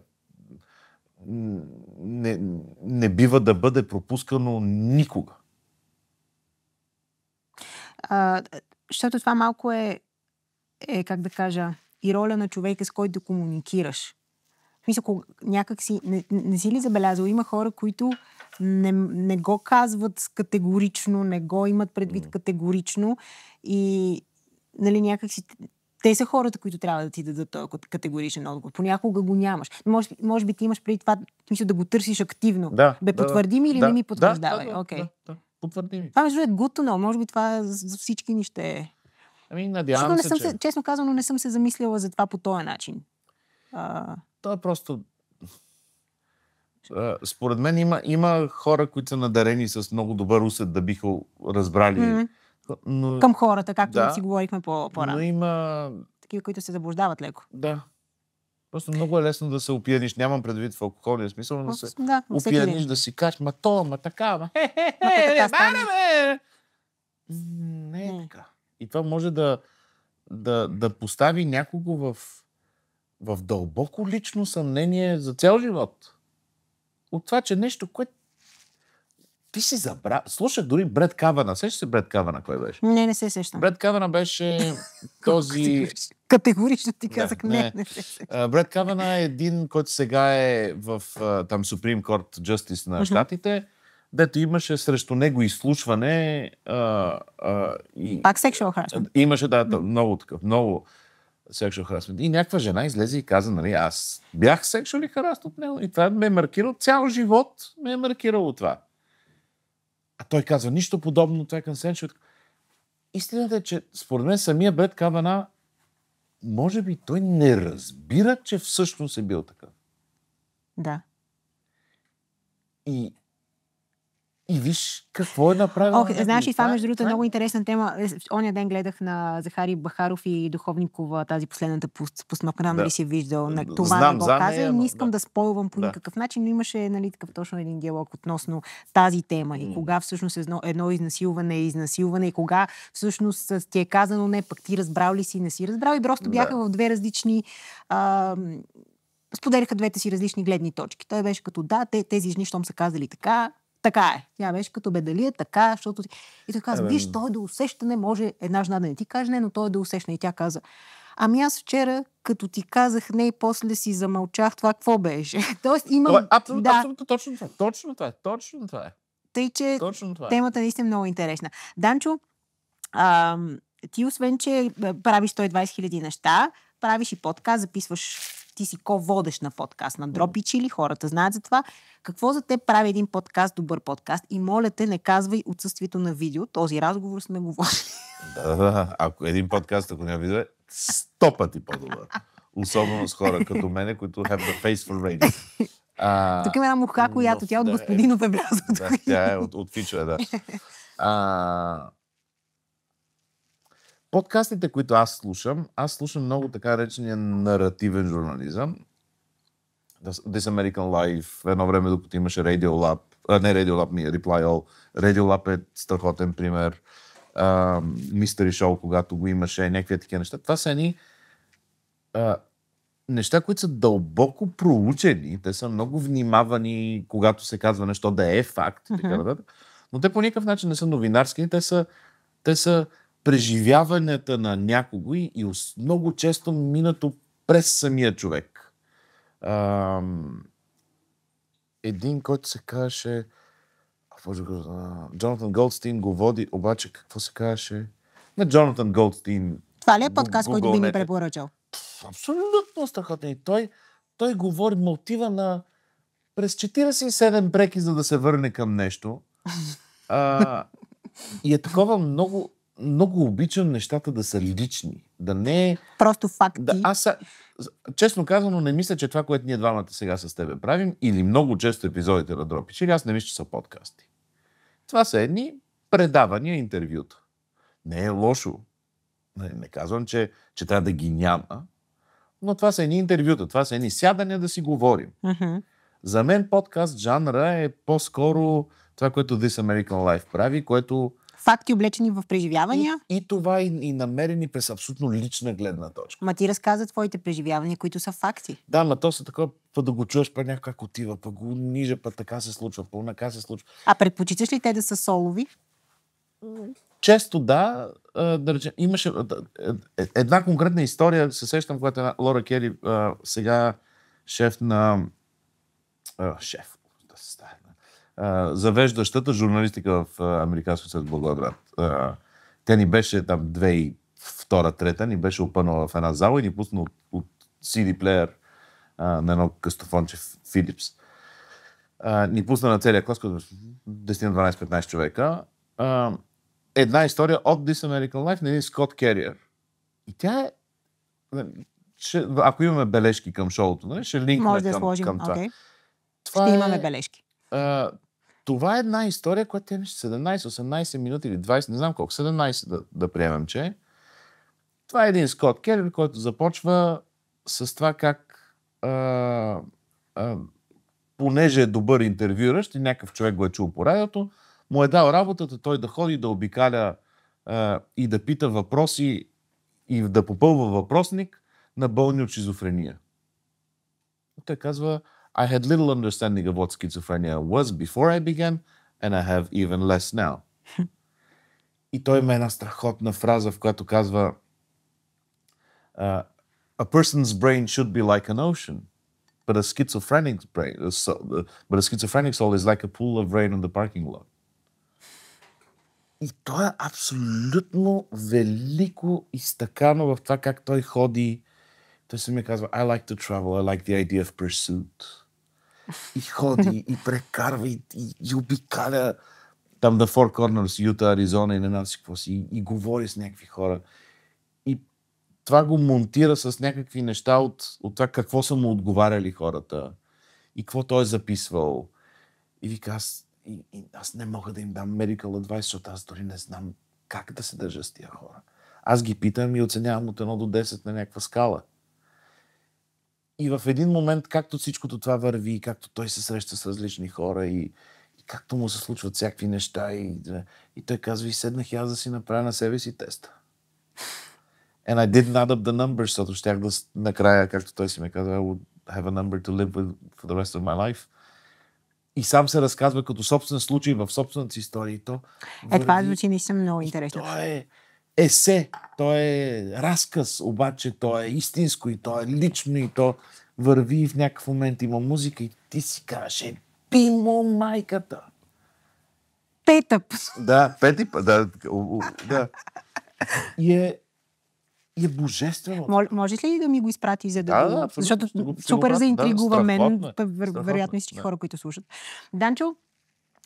не, не бива да бъде пропускано никога. А, защото това малко е, е, как да кажа, и роля на човека, с който да комуникираш. Мисля, някак си, не, не си ли забелязал, има хора, които не, не го казват категорично, не го имат предвид категорично и нали, някак си те са хората, които трябва да ти дадат този категоричен отговор. Понякога го нямаш. Може, може би ти имаш преди това, мисля, да го търсиш активно. Да, Бе, да, потвърди ми да, или да, не ми потвърждавай? Да, да, okay. да, да, потвърди ми. Това между другото е to Може би това за всички ни ще е. Ами, надявам Защото не се, съм че... се, Честно казано, не съм се замислила за това по този начин. А... То е просто... Според мен има, има хора, които са надарени с много добър усет да биха разбрали. Mm-hmm. Но... Към хората, както да, си говорихме по-рано. Но има... Такива, които се заблуждават леко. Да. Просто много е лесно да се опияниш. Нямам предвид в алкохолния смисъл, но да се да, опияниш, да си кажеш, ма то, ма така, ма хе, хе, хе, е, Не е така. И това може да, да, да постави някого в в дълбоко лично съмнение за цял живот. От това, че нещо, което ти си забрал. Слушай, дори Бред Кавана. Сещаш се Бред Кавана кой беше? Не, не се сещам. Бред Кавана беше този... Категорично ти казах не. не. не се сещам. Бред Кавана е един, който сега е в там Supreme Court Justice на Штатите, дето имаше срещу него изслушване. А, а, и... Пак сексуал харасмент. Имаше, да, много такъв, много sexual harassment. И някаква жена излезе и каза, нали, аз бях sexually harassed от него и това ме е маркирало, цял живот ме е маркирало това. А той казва, нищо подобно, това е консенсуал. Истината е, че според мен самия Бред Кавана, може би той не разбира, че всъщност е бил такъв. Да. И и виж какво е направила. Okay, знаеш ли, това е- между другото е, е много интересна тема. Е, оня ден гледах на Захари Бахаров и Духовникова тази последната постановка. Не да. си виждал. На, това Знам, не го каза и не искам да, да спойвам по да. никакъв начин, но имаше нали, такъв точно един диалог относно тази тема и кога всъщност едно, едно изнасилване е изнасилване и кога всъщност ти е казано не, пък ти разбрал ли си, не си разбрал и просто бяха да. в две различни а, споделяха двете си различни гледни точки. Той беше като да, те, тези жени, щом са казали така, така е. Тя беше като бе, дали е така, защото... И той каза, виж, той да усеща, усещане, може една жена да не ти каже не, но той е да усеща, И тя каза, Ами аз вчера, като ти казах не и после си замълчах, това какво беше? Тоест имам... Това е абсолютно, да. абсолютно точно това. Точно това е. Точно това е. Тъй, че точно това е. темата наистина е много интересна. Данчо, а, ти освен, че правиш 120 хиляди неща, правиш и подкаст, записваш ти си ко-водещ на подкаст на Дропич или хората знаят за това. Какво за те прави един подкаст добър подкаст? И моля те, не казвай отсъствието на видео. Този разговор сме говорили. Да, да, да. Ако един подкаст, ако няма е видео, е сто пъти по-добър. Особено с хора като мене, които have the face for radio. А, Тук има една муха, която тя от да, господинов е влязла. Да, тя е от, от фичове, да. А, подкастите, които аз слушам, аз слушам много така речения наративен журнализъм. This American Life, едно време докато имаше Radio Lab, а, не Radio Lab, ми е Reply All. Radio Lab е страхотен пример. Мистери uh, Шоу, когато го имаше, някакви такива неща. Това са едни неща, които са дълбоко проучени. Те са много внимавани, когато се казва нещо да е факт. Uh-huh. Така, да, но те по никакъв начин не са новинарски. Те са, те са преживяванията на някого и, и много често минато през самия човек. А, един, който се казваше... Джонатан Голдстин го води, обаче какво се казваше? На Джонатан Голдстин. Това ли е подкаст, който би ни препоръчал? Абсолютно страхотен. той, той говори, мотива отива на през 47 бреки, за да се върне към нещо. А, и е такова много, много обичам нещата да са лични. Да не е... Просто факти. Да, аз, са... честно казано, не мисля, че това, което ние двамата сега с тебе правим, или много често епизодите на Дропич, или аз не мисля, че са подкасти. Това са едни предавания, интервюта. Не е лошо. Не, не казвам, че, че трябва да ги няма, но това са едни интервюта, това са едни сядания да си говорим. Uh-huh. За мен подкаст жанра е по-скоро това, което This American Life прави, което факти, облечени в преживявания. И, и това и, и намерени през абсолютно лична гледна точка. Ма ти разказа твоите преживявания, които са факти. Да, но то са такова, па да го чуеш, па някак отива, па го нижа, па така се случва, па нака се случва. А предпочиташ ли те да са солови? Често да. да речем, имаше е, е, една конкретна история, се сещам, когато Лора Кери, сега шеф на... Шеф, завеждащата журналистика в Американския съюз Благоград. Тя ни беше там 2002-2003, ни беше опънала в една зала и ни пусна от, от CD плеер на едно къстофонче Филипс. Ни пусна на целия клас, като 10-12-15 човека. една история от This American Life на един Скот Керриер. И тя е ще, ако имаме бележки към шоуто, нали, ще линкнем Може да към, сложим. към това. Okay. това Ще е, имаме бележки. Това е една история, която е 17-18 минути или 20, не знам колко, 17 да, да приемем, че Това е един Скот Келлер, който започва с това как а, а, понеже е добър интервюращ и някакъв човек го е чул по радиото, му е дал работата той да ходи да обикаля а, и да пита въпроси и да попълва въпросник на болни от шизофрения. Той казва, I had little understanding of what schizophrenia was before I began, and I have even less now. И той има една страхотна фраза, в която казва uh, A person's brain should be like an ocean, but a schizophrenic's brain, so, but a schizophrenic soul is like a pool of rain on the parking lot. И то е абсолютно велико изтъкано в това как той ходи. Той се ми казва, I like to travel, I like the idea of pursuit. И ходи, и прекарва, и, и, и обикаля там The Four Corners, Юта, Аризона и не знам си какво си. И, и говори с някакви хора. И това го монтира с някакви неща от, от това какво са му отговаряли хората. И какво той е записвал. И вика, аз, и, и, аз не мога да им дам medical advice, защото аз дори не знам как да се държа с тия хора. Аз ги питам и оценявам от 1 до 10 на някаква скала. И в един момент, както всичкото това върви, и както той се среща с различни хора и, и както му се случват всякакви неща, и, и той казва, и седнах и аз да си направя на себе си теста. And I didn't add up the numbers, защото щях да накрая, както той си ме казва, I would have a number to live with for the rest of my life. И сам се разказва като собствен случай в собствената си история. И то, е, върви... това звучи наистина много интересно. То е, есе, то е разказ, обаче то е истинско и то е лично и то върви и в някакъв момент има музика и ти си казваш, е, би майката. Петъп. Да, пети път, да, да. И е, и е божествено. Мол, можеш ли да ми го изпрати, за да, да, да Защото супер заинтригува да, мен, е. вероятно и всички да. Е. хора, които слушат. Данчо,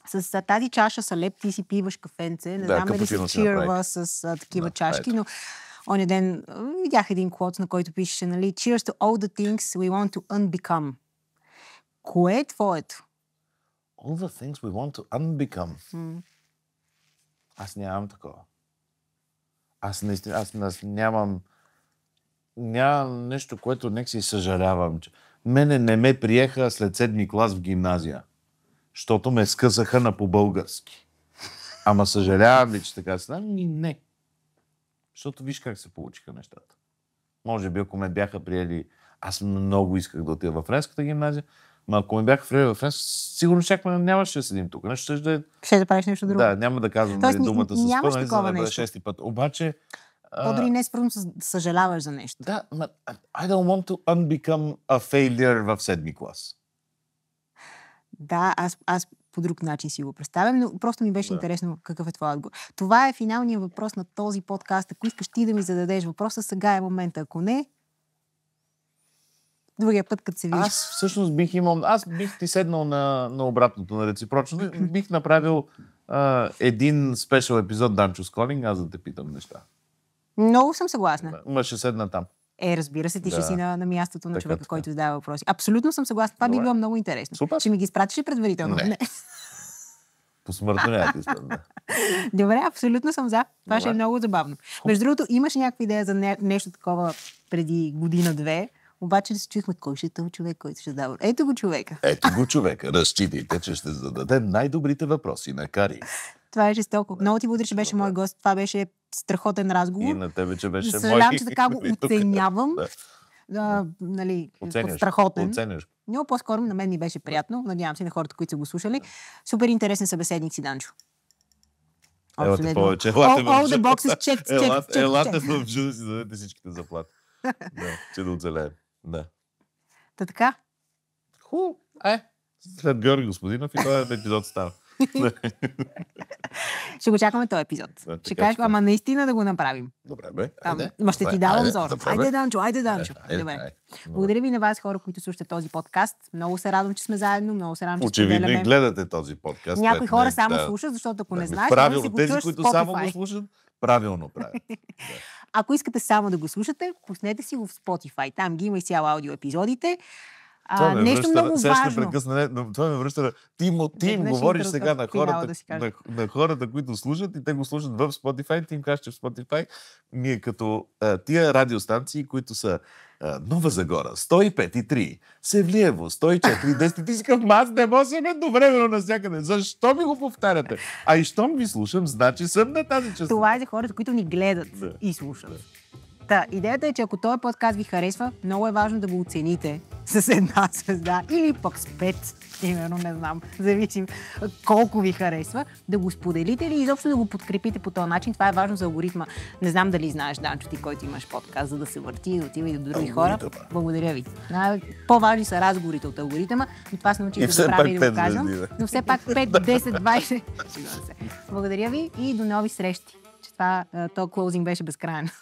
с тази чаша са леп ти си пиваш кафенце. Не да, знам дали си чирва с а, такива да, чашки, ето. но оня ден видях един клод, на който пишеше, нали, Cheers to all the things we want to unbecome. Кое е твоето? All the things we want to unbecome. Mm. Аз нямам такова. Аз наистина, аз, аз нямам нямам нещо, което нека си съжалявам. Мене не ме приеха след седми клас в гимназия защото ме скъсаха на по-български. Ама съжалявам ли, че така се Ми не. Защото виж как се получиха нещата. Може би, ако ме бяха приели, аз много исках да отида във френската гимназия, но ако ме бяха приели в Франция, сигурно чакаме, нямаше да седим тук. Нещо ще да... Е- ще да правиш нещо друго. Да, няма да казвам Тоест, нали, думата с пълна, за да бъде шести път. Обаче... по дори не спорно съжаляваш за нещо. Да, ма, I don't want to unbecome a failure в седми клас. Да, аз, аз по друг начин си го представям, но просто ми беше да. интересно какъв е твой отговор. Това е финалният въпрос на този подкаст. Ако искаш ти да ми зададеш въпроса, сега е момента. Ако не, другия път, като се видиш. Аз всъщност бих имал... Аз бих ти седнал на, на обратното, на реципрочно. Бих направил а, един спешъл епизод Данчо Сколинг, аз да те питам неща. Много съм съгласна. Ма ще седна там. Е, разбира се, ти да. ще си на, на мястото на така, човека, така. който задава въпроси. Абсолютно съм съгласна. Това Добре. би било много интересно. Супер. Ще ми ги изпратиш ли предварително? Не. По смъртта няма да. Добре, абсолютно съм за. Това Добре. ще е много забавно. Между другото, имаш някаква идея за не, нещо такова преди година-две, обаче се чухме кой ще е този човек, който ще дава. Ето го човека. Ето го човека. Разчитайте, че ще зададе най-добрите въпроси на Кари. Това е жестоко. Много ти благодаря, че беше мой гост. Това беше страхотен разговор. И на тебе, че беше Съжалявам, че така го оценявам. да. А, нали, Оценяш. страхотен. Оценяш. Но по-скоро на мен ми беше приятно. Надявам се на хората, които са го слушали. Супер интересен събеседник си, Данчо. Елате повече. Елате all, all the елате, в да си дадете всичките заплати. да, че да оцелеем. Да. Та така. Ху. Е. След Георги Господинов и този епизод става ще го чакаме този епизод. Да, ще кажеш, ама наистина да го направим. Добре, бе. Там, айде. Ма ще ти е- давам зор. Е айде, Данчо, айде, Данчо. Айде, Добре. Айде. Благодаря ви на вас, хора, които слушате този подкаст. Много се радвам, че сме заедно. Много се радвам, че Очевидно и гледате този подкаст. Някои хора не, е само да. слушат, защото ако да, не знаеш, правилно, си тези, които само го слушат, правилно правят. Ако искате само да го слушате, пуснете си го в Spotify. Там ги има и цял аудио епизодите. А, ме нещо връща, много сега важно. Ще прекъсна, не, това ме връща. Ти, му, ти им говориш сега на хората, да на, на хората, които служат, и те го служат в Spotify. Ти им кажеш, че е в Spotify ние като а, тия радиостанции, които са а, Нова Загора, 105 и 3, Севлиево, 104 и 10. Ти си към аз не мога съм едновременно навсякъде. Защо ми го повтаряте? А и щом ви слушам, значи съм на тази част. Това е за хората, които ни гледат да. и слушат. Да. Та, идеята е, че ако този подкаст ви харесва, много е важно да го оцените с една звезда или пък с пет, именно, не знам, зависи колко ви харесва, да го споделите или изобщо да го подкрепите по този начин. Това е важно за алгоритма. Не знам дали знаеш, Данчо, ти който имаш подкаст, за да се върти и да отива и до други хора. Благодаря ви. По-важни са разговорите от алгоритма, но това се научих да правя и да го кажам. Но все пак 5, 10, 20. Благодаря ви и до нови срещи. Че това, то клоузинг беше безкрайно.